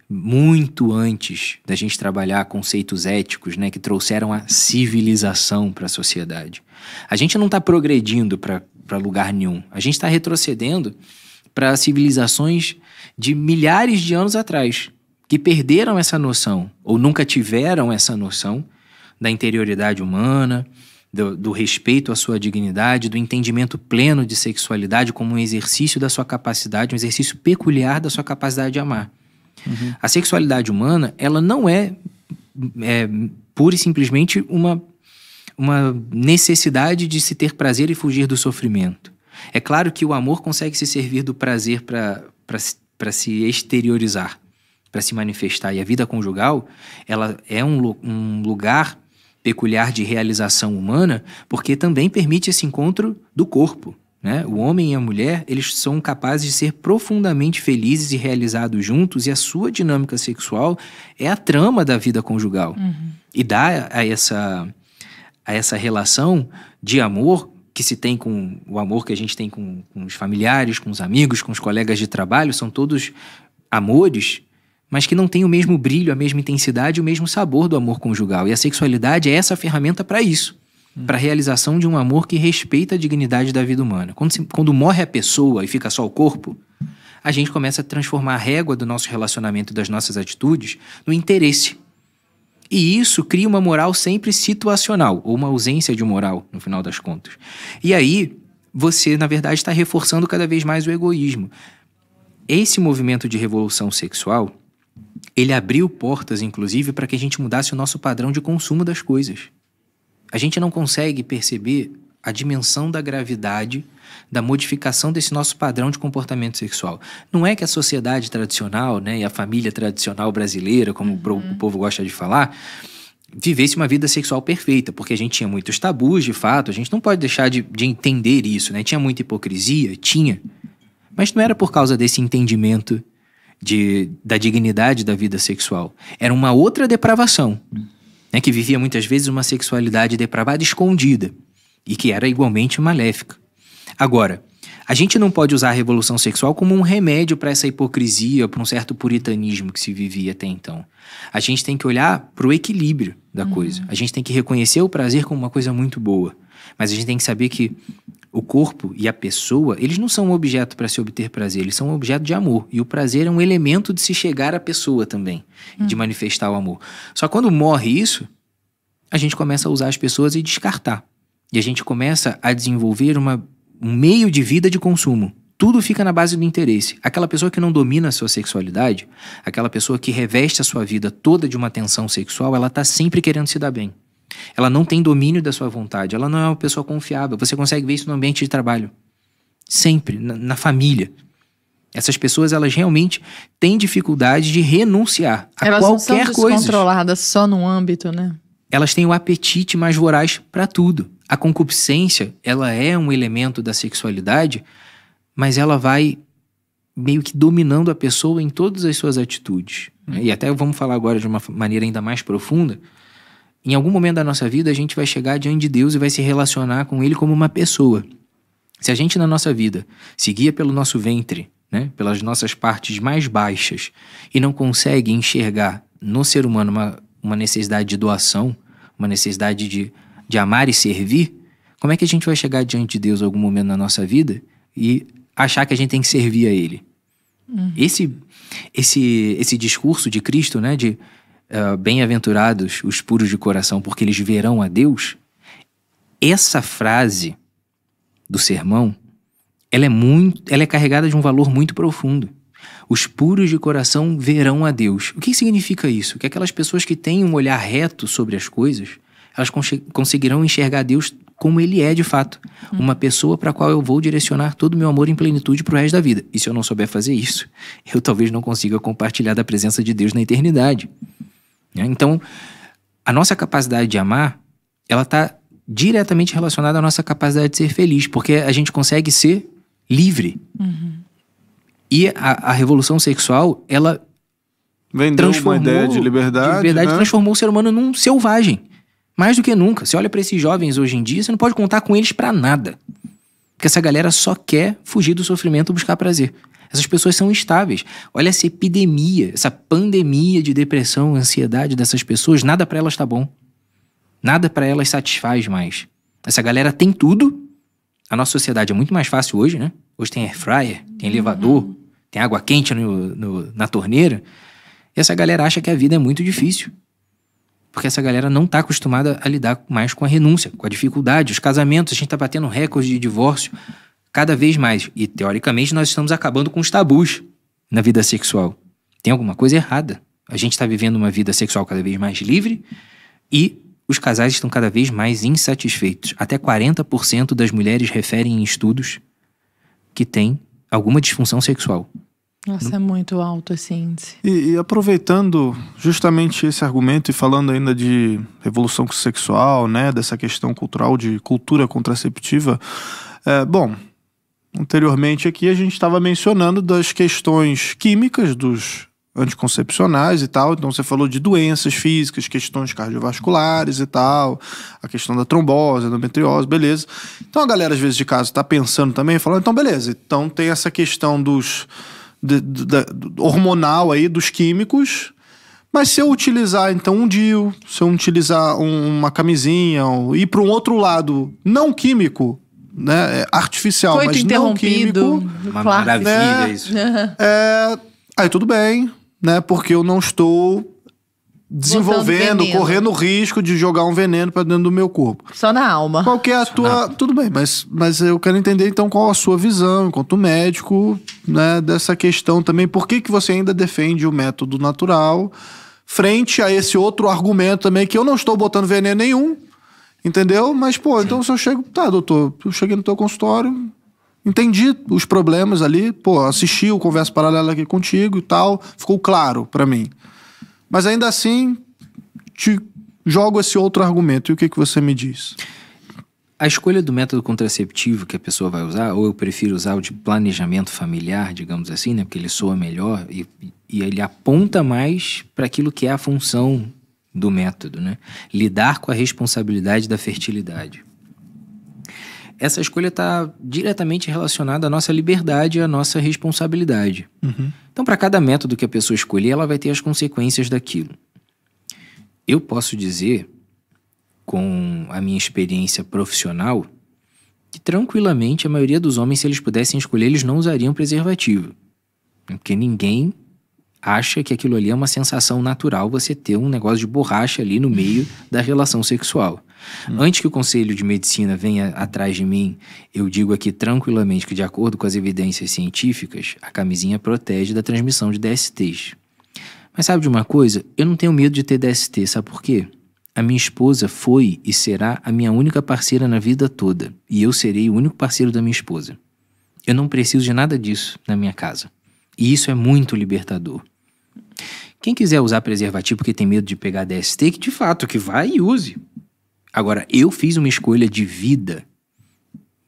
muito antes da gente trabalhar conceitos éticos, né, que trouxeram a civilização para a sociedade. A gente não está progredindo para lugar nenhum. A gente está retrocedendo para civilizações de milhares de anos atrás, que perderam essa noção, ou nunca tiveram essa noção da interioridade humana, do, do, respeito à sua dignidade, do entendimento pleno de sexualidade como um exercício da sua capacidade, um exercício peculiar da sua capacidade de amar. Uhum. A sexualidade humana, ela não é, é pura e simplesmente uma, uma necessidade de se ter prazer e fugir do sofrimento. É claro que o amor consegue se servir do prazer para se exteriorizar, para se manifestar. E a vida conjugal, ela é um, um lugar peculiar de realização humana, porque também permite esse encontro do corpo. Né? O homem e a mulher, eles são capazes de ser profundamente felizes e realizados juntos, e a sua dinâmica sexual é a trama da vida conjugal. Uhum. E dá a essa, a essa relação de amor que se tem com o amor que a gente tem com, com os familiares, com os amigos, com os colegas de trabalho, são todos amores mas que não tem o mesmo brilho, a mesma intensidade, o mesmo sabor do amor conjugal. E a sexualidade é essa ferramenta para isso para a realização de um amor que respeita a dignidade da vida humana. Quando, se, quando morre a pessoa e fica só o corpo, a gente começa a transformar a régua do nosso relacionamento e das nossas atitudes no interesse. E isso cria uma moral sempre situacional, ou uma ausência de moral, no final das contas. E aí, você, na verdade, está reforçando cada vez mais o egoísmo. Esse movimento de revolução sexual, ele abriu portas, inclusive, para que a gente mudasse o nosso padrão de consumo das coisas. A gente não consegue perceber a dimensão da gravidade da modificação desse nosso padrão de comportamento sexual. Não é que a sociedade tradicional, né, e a família tradicional brasileira, como uhum. o povo gosta de falar, vivesse uma vida sexual perfeita, porque a gente tinha muitos tabus, de fato, a gente não pode deixar de, de entender isso, né? Tinha muita hipocrisia, tinha. Mas não era por causa desse entendimento de, da dignidade da vida sexual. Era uma outra depravação. Uhum né, que vivia muitas vezes uma sexualidade depravada escondida e que era igualmente maléfica. Agora, a gente não pode usar a revolução sexual como um remédio para essa hipocrisia, para um certo puritanismo que se vivia até então. A gente tem que olhar para o equilíbrio da uhum. coisa. A gente tem que reconhecer o prazer como uma coisa muito boa. Mas a gente tem que saber que o corpo e a pessoa, eles não são um objeto para se obter prazer, eles são um objeto de amor. E o prazer é um elemento de se chegar à pessoa também, hum. de manifestar o amor. Só quando morre isso, a gente começa a usar as pessoas e descartar. E a gente começa a desenvolver uma, um meio de vida de consumo. Tudo fica na base do interesse. Aquela pessoa que não domina a sua sexualidade, aquela pessoa que reveste a sua vida toda de uma tensão sexual, ela está sempre querendo se dar bem. Ela não tem domínio da sua vontade, ela não é uma pessoa confiável. Você consegue ver isso no ambiente de trabalho. Sempre, na, na família. Essas pessoas, elas realmente têm dificuldade de renunciar a elas qualquer coisa. Elas são descontroladas coisas. só no âmbito, né? Elas têm o apetite mais voraz para tudo. A concupiscência, ela é um elemento da sexualidade, mas ela vai meio que dominando a pessoa em todas as suas atitudes. Hum. E até vamos falar agora de uma maneira ainda mais profunda em algum momento da nossa vida, a gente vai chegar diante de Deus e vai se relacionar com Ele como uma pessoa. Se a gente na nossa vida seguia pelo nosso ventre, né, pelas nossas partes mais baixas, e não consegue enxergar no ser humano uma, uma necessidade de doação, uma necessidade de, de amar e servir, como é que a gente vai chegar diante de Deus em algum momento na nossa vida e achar que a gente tem que servir a Ele? Uhum. Esse, esse, esse discurso de Cristo, né, de uh, bem-aventurados os puros de coração, porque eles verão a Deus, essa frase do sermão, ela é muito, ela é carregada de um valor muito profundo. Os puros de coração verão a Deus. O que significa isso? Que aquelas pessoas que têm um olhar reto sobre as coisas, elas conseguirão enxergar Deus como ele é de fato, hum. uma pessoa para a qual eu vou direcionar todo o meu amor em plenitude para o resto da vida. E se eu não souber fazer isso, eu talvez não consiga compartilhar da presença de Deus na eternidade. Né? Então, a nossa capacidade de amar, ela está diretamente relacionada à nossa capacidade de ser feliz, porque a gente consegue ser livre. Uhum. E a, a, revolução sexual, ela Vendeu transformou uma ideia de liberdade, de liberdade né? transformou o ser humano num selvagem. Mais do que nunca. Você olha para esses jovens hoje em dia, você não pode contar com eles para nada. Porque essa galera só quer fugir do sofrimento e buscar prazer. Essas pessoas são instáveis. Olha essa epidemia, essa pandemia de depressão, ansiedade dessas pessoas, nada para elas tá bom. Nada para elas satisfaz mais. Essa galera tem tudo. A nossa sociedade é muito mais fácil hoje, né? Hoje tem air fryer, tem uhum. elevador, uhum. tem água quente no, no, na torneira. E essa galera acha que a vida é muito difícil. Porque essa galera não está acostumada a lidar mais com a renúncia, com a dificuldade, os casamentos. A gente está batendo recorde de divórcio cada vez mais. E, teoricamente, nós estamos acabando com os tabus na vida sexual. Tem alguma coisa errada. A gente está vivendo uma vida sexual cada vez mais livre e os casais estão cada vez mais insatisfeitos. Até 40% das mulheres referem em estudos que têm alguma disfunção sexual. Nossa, é muito alto esse índice. E, e, aproveitando justamente esse argumento e falando ainda de revolução sexual, né, dessa questão cultural de cultura contraceptiva, é, bom, Anteriormente aqui a gente estava mencionando das questões químicas dos anticoncepcionais e tal. Então você falou de doenças físicas, questões cardiovasculares e tal, a questão da trombose, endometriose, beleza. Então a galera às vezes de casa está pensando também, falando, então beleza, então tem essa questão dos de, de, de, hormonal aí dos químicos. Mas se eu utilizar então um DIU, se eu utilizar um, uma camisinha, um, ir para um outro lado não químico, né, é, artificial, Coito mas interrompido. não químico. Uma claro. maravilha né, isso. é, aí tudo bem, né? Porque eu não estou desenvolvendo, correndo o risco de jogar um veneno para dentro do meu corpo. Só na alma. Qual que é a Só tua... Tudo bem, mas, mas eu quero entender então qual a sua visão, enquanto médico, né, dessa questão também. Por que, que você ainda defende o método natural frente a esse outro argumento também, que eu não estou botando veneno nenhum, Entendeu? Mas, pô, então se eu chego, tá, doutor, eu cheguei no teu consultório, entendi os problemas ali, pô, assisti o Conversa Paralela aqui contigo e tal, ficou claro para mim. Mas ainda assim, te jogo esse outro argumento, e o que, que você me diz? A escolha do método contraceptivo que a pessoa vai usar, ou eu prefiro usar o de planejamento familiar, digamos assim, né? Porque ele soa melhor e, e ele aponta mais para aquilo que é a função do método, né? Lidar com a responsabilidade da fertilidade. Essa escolha está diretamente relacionada à nossa liberdade e à nossa responsabilidade. Uhum. Então, para cada método que a pessoa escolher, ela vai ter as consequências daquilo. Eu posso dizer, com a minha experiência profissional, que tranquilamente a maioria dos homens, se eles pudessem escolher, eles não usariam preservativo. Porque ninguém acha que aquilo ali é uma sensação natural você ter um negócio de borracha ali no meio da relação sexual. Hum. Antes que o Conselho de Medicina venha atrás de mim, eu digo aqui tranquilamente que, de acordo com as evidências científicas, a camisinha protege da transmissão de DSTs. Mas sabe de uma coisa? Eu não tenho medo de ter DST, sabe por quê? A minha esposa foi e será a minha única parceira na vida toda, e eu serei o único parceiro da minha esposa. Eu não preciso de nada disso na minha casa. E isso é muito libertador. Quem quiser usar preservativo porque tem medo de pegar DST, que de fato que vai e use. Agora, eu fiz uma escolha de vida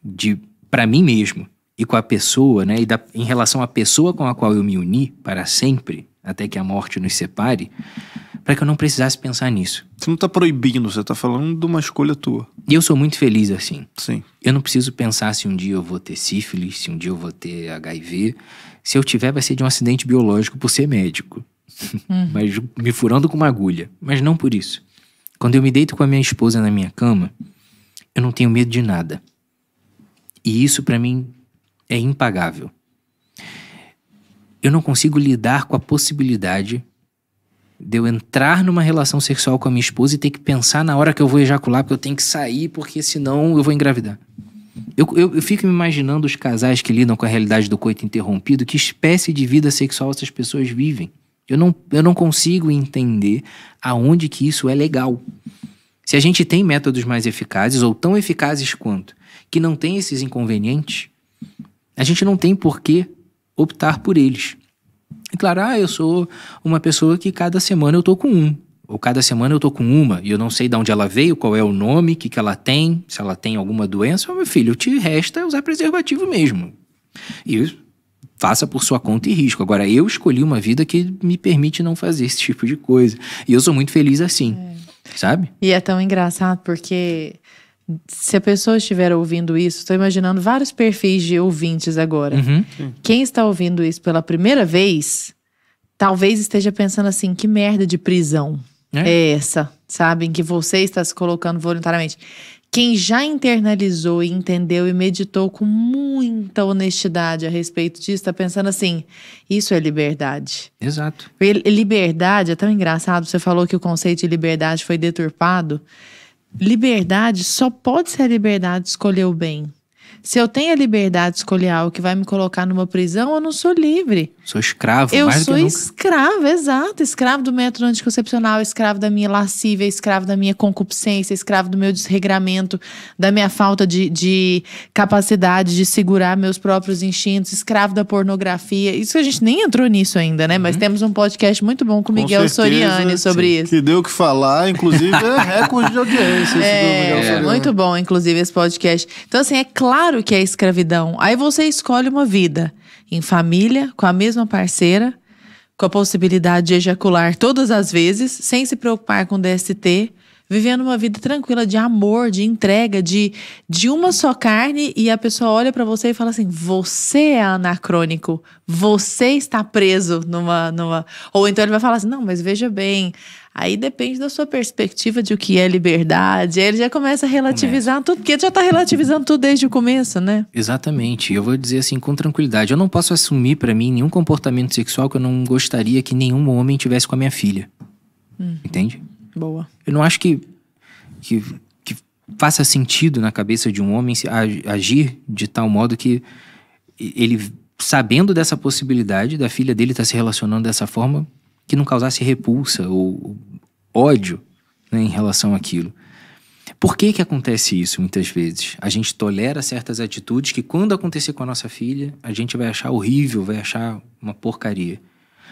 de para mim mesmo e com a pessoa, né, e da, em relação à pessoa com a qual eu me uni para sempre, até que a morte nos separe, para que eu não precisasse pensar nisso. Você não está proibindo, você está falando de uma escolha tua. E eu sou muito feliz assim. Sim. Eu não preciso pensar se um dia eu vou ter sífilis, se um dia eu vou ter HIV. Se eu tiver, vai ser de um acidente biológico por ser médico. Uhum. mas me furando com uma agulha. Mas não por isso. Quando eu me deito com a minha esposa na minha cama, eu não tenho medo de nada. E isso para mim é impagável. Eu não consigo lidar com a possibilidade de eu entrar numa relação sexual com a minha esposa e ter que pensar na hora que eu vou ejacular, porque eu tenho que sair, porque senão eu vou engravidar. Eu, eu, eu, fico me imaginando os casais que lidam com a realidade do coito interrompido, que espécie de vida sexual essas pessoas vivem. Eu não, eu não consigo entender aonde que isso é legal. Se a gente tem métodos mais eficazes, ou tão eficazes quanto, que não tem esses inconvenientes, a gente não tem por que optar por eles. E é claro, ah, eu sou uma pessoa que cada semana eu tô com um, ou cada semana eu tô com uma, e eu não sei de onde ela veio, qual é o nome, o que, que ela tem, se ela tem alguma doença, meu filho, te resta é usar preservativo mesmo. E faça por sua conta e risco. Agora, eu escolhi uma vida que me permite não fazer esse tipo de coisa. E eu sou muito feliz assim, é. sabe? E é tão engraçado porque se a pessoa estiver ouvindo isso, estou imaginando vários perfis de ouvintes agora. Uhum. Quem está ouvindo isso pela primeira vez, talvez esteja pensando assim: que merda de prisão é, é essa? Sabe? Em que você está se colocando voluntariamente. Quem já internalizou e entendeu e meditou com muita honestidade a respeito disso, está pensando assim: isso é liberdade. Exato. Liberdade é tão engraçado. Você falou que o conceito de liberdade foi deturpado. Liberdade só pode ser a liberdade de escolher o bem. Se eu tenho a liberdade de escolher algo que vai me colocar numa prisão, eu não sou livre. Sou escravo, eu mais sou escravo, exato. Escravo do método anticoncepcional, escravo da minha lascívia, escravo da minha concupiscência, escravo do meu desregramento, da minha falta de, de capacidade de segurar meus próprios instintos, escravo da pornografia. Isso a gente nem entrou nisso ainda, né? Mas uhum. temos um podcast muito bom com, o Miguel certeza, Soriani sobre sim. isso. Que deu o que falar, inclusive é recorde de audiência. é, é muito bom, inclusive, esse podcast. Então, assim, é claro o que é escravidão. Aí você escolhe uma vida em família, com a mesma parceira, com a possibilidade de ejacular todas as vezes, sem se preocupar com DST, vivendo uma vida tranquila de amor, de entrega, de, de uma só carne e a pessoa olha para você e fala assim: "Você é anacrônico, você está preso numa numa". Ou então ele vai falar assim: "Não, mas veja bem, Aí depende da sua perspectiva de o que é liberdade. Aí ele já começa a relativizar começa. tudo, porque ele já está relativizando tudo desde o começo, né? Exatamente. Eu vou dizer assim com tranquilidade, eu não posso assumir para mim nenhum comportamento sexual que eu não gostaria que nenhum homem tivesse com a minha filha. Hum. Entende? Boa. Eu não acho que, que que faça sentido na cabeça de um homem agir de tal modo que ele sabendo dessa possibilidade da filha dele estar tá se relacionando dessa forma, que não causasse repulsa ou, ódio né, em relação àquilo. Por que, que acontece isso muitas vezes? A gente tolera certas atitudes que, quando acontecer com a nossa filha, a gente vai achar horrível, vai achar uma porcaria.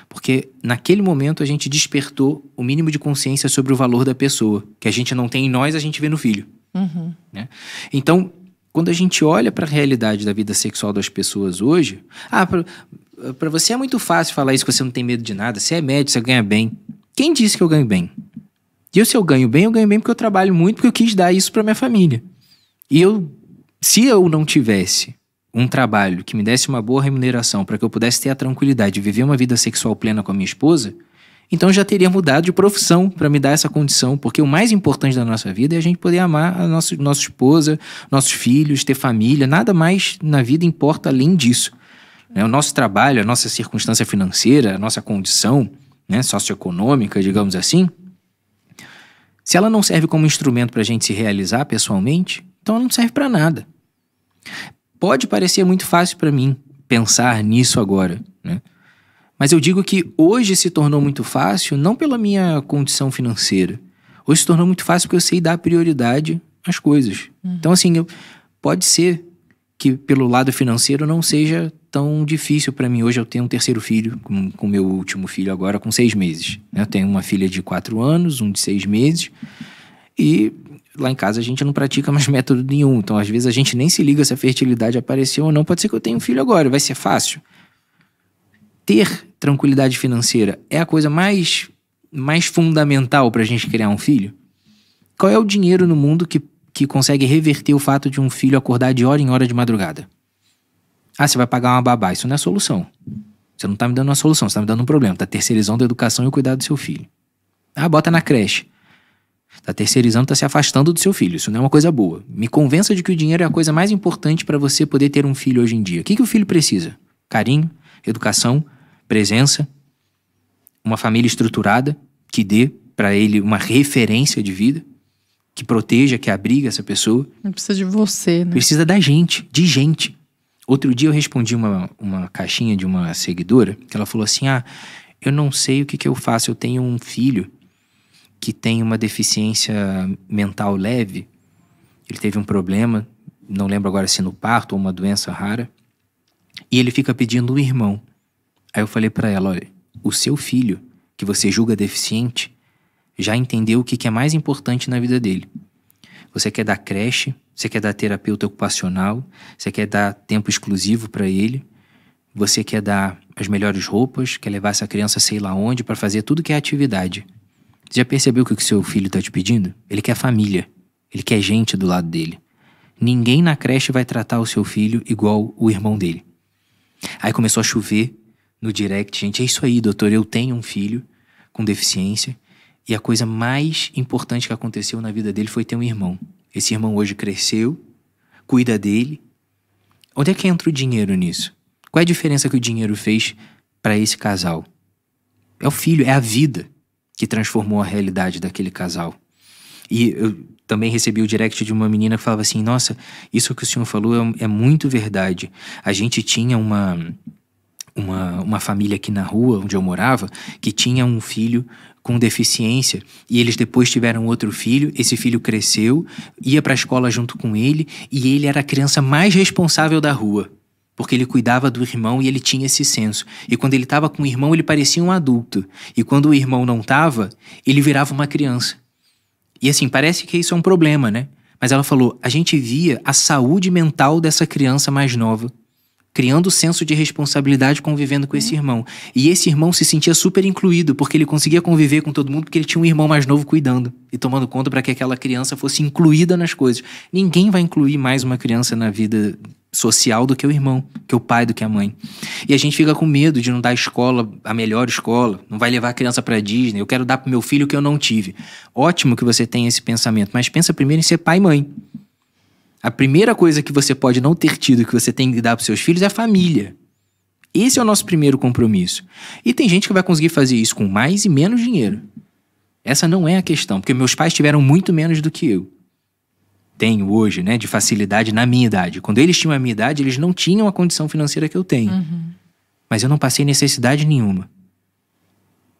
Porque naquele momento a gente despertou o mínimo de consciência sobre o valor da pessoa, que a gente não tem em nós, a gente vê no filho. Uhum. Né? Então, quando a gente olha para a realidade da vida sexual das pessoas hoje, ah, para você é muito fácil falar isso, que você não tem medo de nada, você é médico, você ganha bem. Quem disse que eu ganho bem? E eu, se eu ganho bem, eu ganho bem porque eu trabalho muito, porque eu quis dar isso para minha família. E eu, se eu não tivesse um trabalho que me desse uma boa remuneração para que eu pudesse ter a tranquilidade de viver uma vida sexual plena com a minha esposa, então já teria mudado de profissão para me dar essa condição, porque o mais importante da nossa vida é a gente poder amar a nossa, nossa esposa, nossos filhos, ter família, nada mais na vida importa além disso. Né? O nosso trabalho, a nossa circunstância financeira, a nossa condição, né, socioeconômica, digamos assim, se ela não serve como instrumento para a gente se realizar pessoalmente, então ela não serve para nada. Pode parecer muito fácil para mim pensar nisso agora, né? Mas eu digo que hoje se tornou muito fácil não pela minha condição financeira. Hoje se tornou muito fácil porque eu sei dar prioridade às coisas. Uhum. Então, assim, eu, pode ser que pelo lado financeiro não seja tão difícil para mim. Hoje eu tenho um terceiro filho, com, com meu último filho agora, com seis meses. Né? Eu tenho uma filha de quatro anos, um de seis meses. E lá em casa a gente não pratica mais método nenhum. Então, às vezes, a gente nem se liga se a fertilidade apareceu ou não. Pode ser que eu tenha um filho agora, vai ser fácil. Ter tranquilidade financeira é a coisa mais, mais fundamental para a gente criar um filho? Qual é o dinheiro no mundo que que consegue reverter o fato de um filho acordar de hora em hora de madrugada. Ah, você vai pagar uma babá, isso não é solução. Você não está me dando uma solução, você está me dando um problema. Está terceirizando a educação e o cuidado do seu filho. Ah, bota na creche. Está terceirizando, está se afastando do seu filho. Isso não é uma coisa boa. Me convença de que o dinheiro é a coisa mais importante para você poder ter um filho hoje em dia. O que, que o filho precisa? Carinho, educação, presença, uma família estruturada que dê para ele uma referência de vida que proteja, que abriga essa pessoa. Não precisa de você, né? Precisa da gente, de gente. Outro dia eu respondi uma, uma caixinha de uma seguidora que ela falou assim: Ah, eu não sei o que, que eu faço. Eu tenho um filho que tem uma deficiência mental leve. Ele teve um problema, não lembro agora se no parto ou uma doença rara. E ele fica pedindo o irmão. Aí eu falei para ela: Olha, o seu filho, que você julga deficiente, já entendeu o que é mais importante na vida dele. Você quer dar creche, você quer dar terapeuta ocupacional, você quer dar tempo exclusivo para ele, você quer dar as melhores roupas, quer levar essa criança sei lá onde para fazer tudo que é atividade. Você já percebeu o que o seu filho está te pedindo? Ele quer família, ele quer gente do lado dele. Ninguém na creche vai tratar o seu filho igual o irmão dele. Aí começou a chover no direct, gente. É isso aí, doutor. Eu tenho um filho com deficiência e a coisa mais importante que aconteceu na vida dele foi ter um irmão. Esse irmão hoje cresceu, cuida dele. Onde é que entra o dinheiro nisso? Qual é a diferença que o dinheiro fez para esse casal? É o filho, é a vida que transformou a realidade daquele casal. E eu também recebi o direct de uma menina que falava assim: Nossa, isso que o senhor falou é, é muito verdade. A gente tinha uma, uma, uma família aqui na rua onde eu morava que tinha um filho com deficiência e eles depois tiveram outro filho. Esse filho cresceu, ia para a escola junto com ele e ele era a criança mais responsável da rua. Porque ele cuidava do irmão e ele tinha esse senso. E quando ele estava com o irmão, ele parecia um adulto. E quando o irmão não estava, ele virava uma criança. E assim, parece que isso é um problema, né? Mas ela falou: a gente via a saúde mental dessa criança mais nova criando o senso de responsabilidade convivendo com esse uhum. irmão. E esse irmão se sentia super incluído, porque ele conseguia conviver com todo mundo, porque ele tinha um irmão mais novo cuidando e tomando conta para que aquela criança fosse incluída nas coisas. Ninguém vai incluir mais uma criança na vida social do que o irmão, que o pai do que a mãe. E a gente fica com medo de não dar escola, a melhor escola, não vai levar a criança para Disney, eu quero dar pro meu filho o que eu não tive. Ótimo que você tenha esse pensamento, mas pensa primeiro em ser pai e mãe. A primeira coisa que você pode não ter tido que você tem que dar para seus filhos é a família. Esse é o nosso primeiro compromisso. E tem gente que vai conseguir fazer isso com mais e menos dinheiro. Essa não é a questão, porque meus pais tiveram muito menos do que eu tenho hoje, né, de facilidade na minha idade. Quando eles tinham a minha idade, eles não tinham a condição financeira que eu tenho. Uhum. Mas eu não passei necessidade nenhuma.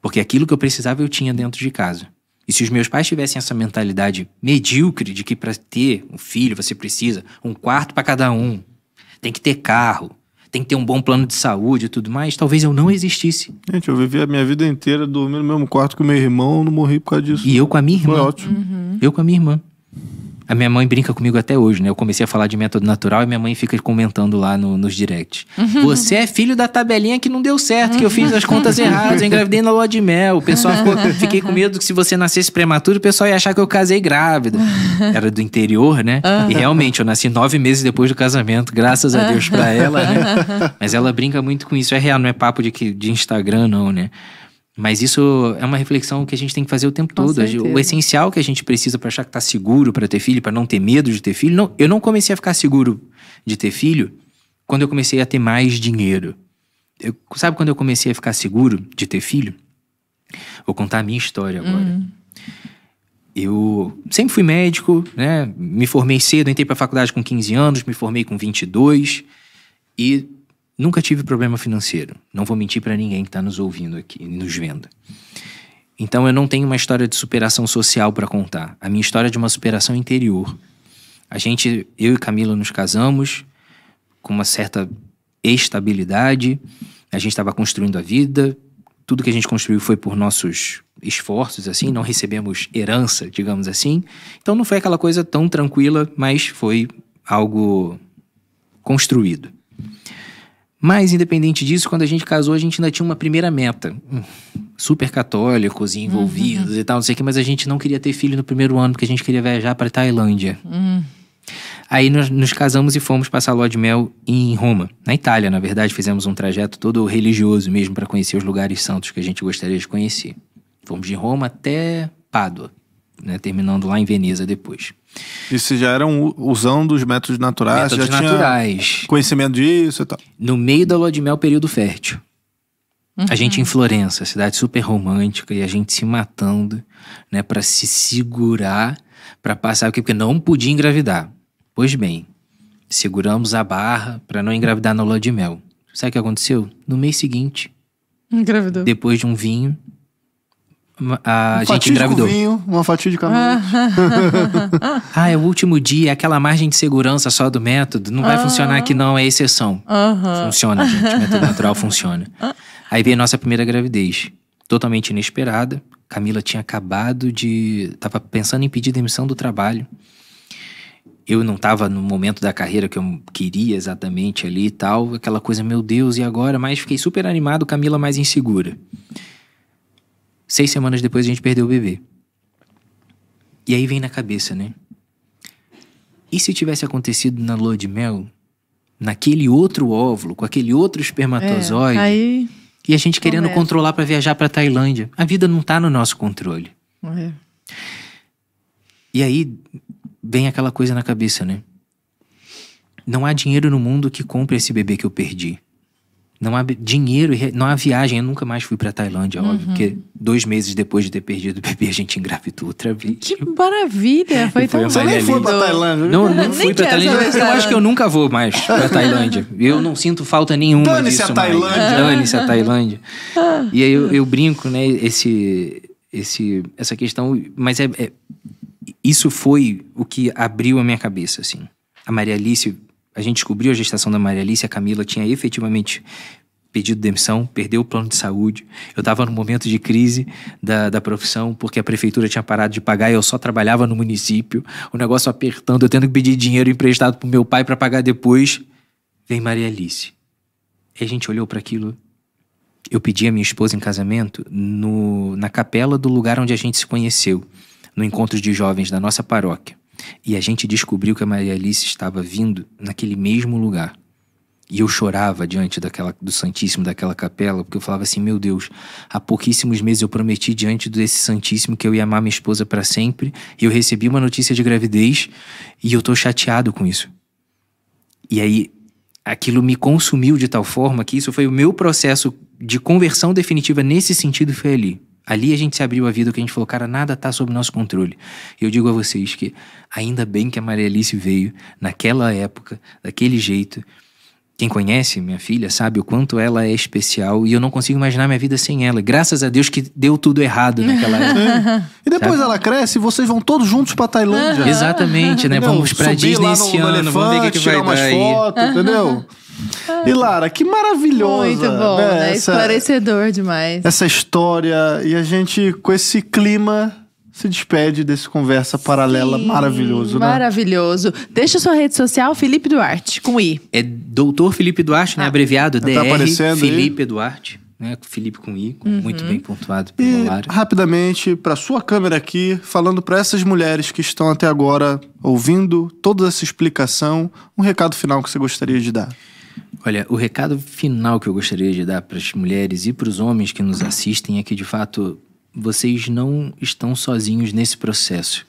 Porque aquilo que eu precisava eu tinha dentro de casa. E se os meus pais tivessem essa mentalidade medíocre de que para ter um filho você precisa um quarto para cada um, tem que ter carro, tem que ter um bom plano de saúde e tudo mais, talvez eu não existisse. Gente, eu vivi a minha vida inteira dormindo no mesmo quarto que o meu irmão, não morri por causa disso. E eu com a minha irmã. Foi ótimo. Uhum. Eu com a minha irmã. A minha mãe brinca comigo até hoje, né? Eu comecei a falar de método natural e minha mãe fica comentando lá no, nos directs. Uhum. Você é filho da tabelinha que não deu certo, que eu fiz as contas uhum. erradas, eu engravidei na lua de mel. O pessoal ficou, fiquei com medo que se você nascesse prematuro, o pessoal ia achar que eu casei grávida. Era do interior, né? E realmente, eu nasci nove meses depois do casamento, graças a Deus pra ela, né? Mas ela brinca muito com isso. É real, não é papo de, que, de Instagram, não, né? Mas isso é uma reflexão que a gente tem que fazer o tempo Com todo. Certeza. O essencial que a gente precisa para achar que está seguro para ter filho, para não ter medo de ter filho. Não, eu não comecei a ficar seguro de ter filho quando eu comecei a ter mais dinheiro. Eu, sabe quando eu comecei a ficar seguro de ter filho? Vou contar a minha história agora. Uhum. Eu sempre fui médico, né? Me formei cedo, entrei para a faculdade com 15 anos, me formei com 22 e Nunca tive problema financeiro. Não vou mentir para ninguém que está nos ouvindo aqui, nos vendo. Então eu não tenho uma história de superação social para contar. A minha história é de uma superação interior. A gente, eu e Camila, nos casamos com uma certa estabilidade. A gente estava construindo a vida. Tudo que a gente construiu foi por nossos esforços, assim. Não recebemos herança, digamos assim. Então não foi aquela coisa tão tranquila, mas foi algo construído. Mas, independente disso, quando a gente casou, a gente ainda tinha uma primeira meta. Hum, super católicos e envolvidos uhum. e tal, não sei o que, mas a gente não queria ter filho no primeiro ano, porque a gente queria viajar para Tailândia. Uhum. Aí nós nos casamos e fomos passar lua de mel em Roma, na Itália, na verdade. Fizemos um trajeto todo religioso mesmo para conhecer os lugares santos que a gente gostaria de conhecer. Fomos de Roma até Pádua né, terminando lá em Veneza depois. E já eram usando os métodos naturais? Métodos já naturais. Tinha conhecimento disso e tal. No meio da lua de mel, período fértil. Uhum. A gente em Florença, cidade super romântica, e a gente se matando, né, para se segurar, para passar, porque não podia engravidar. Pois bem, seguramos a barra para não engravidar na lua de mel. Sabe o que aconteceu? No mês seguinte, engravidou. Depois de um vinho, a um gente engravidou. Vinho, uma fatia de camarão. ah, é o último dia, é aquela margem de segurança só do método. Não vai funcionar aqui, não, é exceção. Funciona, gente. método natural funciona. Aí veio a nossa primeira gravidez. Totalmente inesperada. Camila tinha acabado de. Tava pensando em pedir demissão do trabalho. Eu não tava no momento da carreira que eu queria exatamente ali e tal. Aquela coisa, meu Deus, e agora? Mas fiquei super animado, Camila mais insegura. Seis semanas depois a gente perdeu o bebê. E aí vem na cabeça, né? E se tivesse acontecido na lua de mel, naquele outro óvulo, com aquele outro espermatozoide, é, aí... e a gente querendo Começa. controlar para viajar para Tailândia? A vida não tá no nosso controle. É. E aí vem aquela coisa na cabeça, né? Não há dinheiro no mundo que compre esse bebê que eu perdi não há dinheiro, não há viagem. Eu nunca mais fui para Tailândia, uhum. óbvio, porque dois meses depois de ter perdido o bebê, a gente engravidou outra vez. Que maravilha! Foi, tão Você nem foi pra Tailândia? Não, não, fui pra Tailândia. Eu Tailândia. acho que eu nunca vou mais pra Tailândia. Eu não sinto falta nenhuma Dane-se a Tailândia. Dane-se a Tailândia. E aí eu, eu, brinco, né, esse, esse, essa questão, mas é, é, isso foi o que abriu a minha cabeça, assim. A Maria Alice a gente descobriu a gestação da Maria Alice, a Camila tinha efetivamente pedido demissão, perdeu o plano de saúde. Eu estava num momento de crise da, da profissão, porque a prefeitura tinha parado de pagar e eu só trabalhava no município. O negócio apertando, eu tendo que pedir dinheiro emprestado o meu pai para pagar depois. Vem Maria Alice. E a gente olhou para aquilo. Eu pedi a minha esposa em casamento no, na capela do lugar onde a gente se conheceu, no encontro de jovens da nossa paróquia. E a gente descobriu que a Maria Alice estava vindo naquele mesmo lugar. E eu chorava diante daquela, do Santíssimo daquela capela, porque eu falava assim: meu Deus, há pouquíssimos meses eu prometi diante desse Santíssimo que eu ia amar minha esposa para sempre, e eu recebi uma notícia de gravidez, e eu estou chateado com isso. E aí, aquilo me consumiu de tal forma que isso foi o meu processo de conversão definitiva nesse sentido foi ali. Ali a gente se abriu a vida que a gente falou, cara, nada tá sob nosso controle. Eu digo a vocês que ainda bem que a Maria Alice veio naquela época, daquele jeito. Quem conhece minha filha sabe o quanto ela é especial e eu não consigo imaginar minha vida sem ela. Graças a Deus que deu tudo errado naquela época. e depois sabe? ela cresce e vocês vão todos juntos pra Tailândia. Exatamente, né? Vamos pra Subir Disney no, esse ano, elefante, vamos ver o que, que vai dar. Foto, entendeu? E Lara, que maravilhosa. Muito bom, né? né? Essa, Esclarecedor demais. Essa história e a gente com esse clima se despede desse conversa paralela Sim, maravilhoso, né? Maravilhoso. Deixa sua rede social Felipe Duarte com i. É Doutor Felipe Duarte, né? ah. né? Abreviado tá DR. aparecendo Felipe aí. Duarte. Né, Felipe com I, uhum. muito bem pontuado pelo e, Lara. Rapidamente, para sua câmera aqui, falando para essas mulheres que estão até agora ouvindo toda essa explicação, um recado final que você gostaria de dar. Olha, o recado final que eu gostaria de dar para as mulheres e para os homens que nos assistem é que, de fato, vocês não estão sozinhos nesse processo.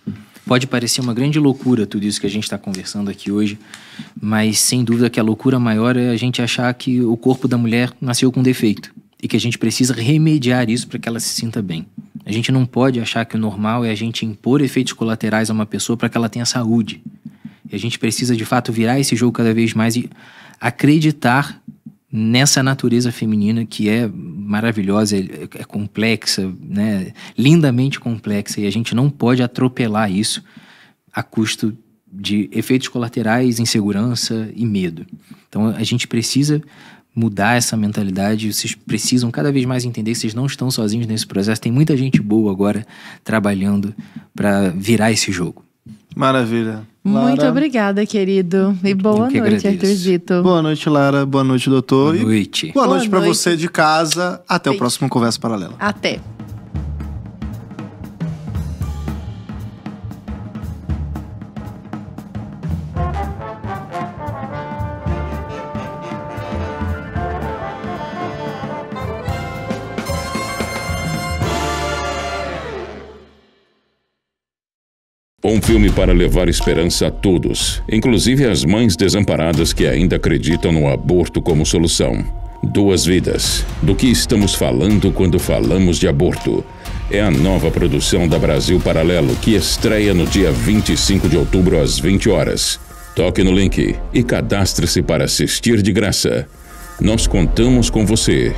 Pode parecer uma grande loucura tudo isso que a gente está conversando aqui hoje, mas sem dúvida que a loucura maior é a gente achar que o corpo da mulher nasceu com defeito e que a gente precisa remediar isso para que ela se sinta bem. A gente não pode achar que o normal é a gente impor efeitos colaterais a uma pessoa para que ela tenha saúde. E a gente precisa de fato virar esse jogo cada vez mais e acreditar nessa natureza feminina que é maravilhosa, é, é complexa, né? lindamente complexa, e a gente não pode atropelar isso a custo de efeitos colaterais, insegurança e medo. Então a gente precisa mudar essa mentalidade, vocês precisam cada vez mais entender que vocês não estão sozinhos nesse processo, tem muita gente boa agora trabalhando para virar esse jogo. Maravilha. Muito Lara. obrigada, querido. E boa noite, agradeço. Boa noite, Lara. Boa noite, doutor. Boa noite. E boa, boa noite, noite. para você de casa. Até o próximo Conversa Paralela. Até. filme para levar esperança a todos, inclusive às mães desamparadas que ainda acreditam no aborto como solução. Duas vidas. Do que estamos falando quando falamos de aborto? É a nova produção da Brasil Paralelo que estreia no dia 25 de outubro às 20 horas. Toque no link e cadastre-se para assistir de graça. Nós contamos com você.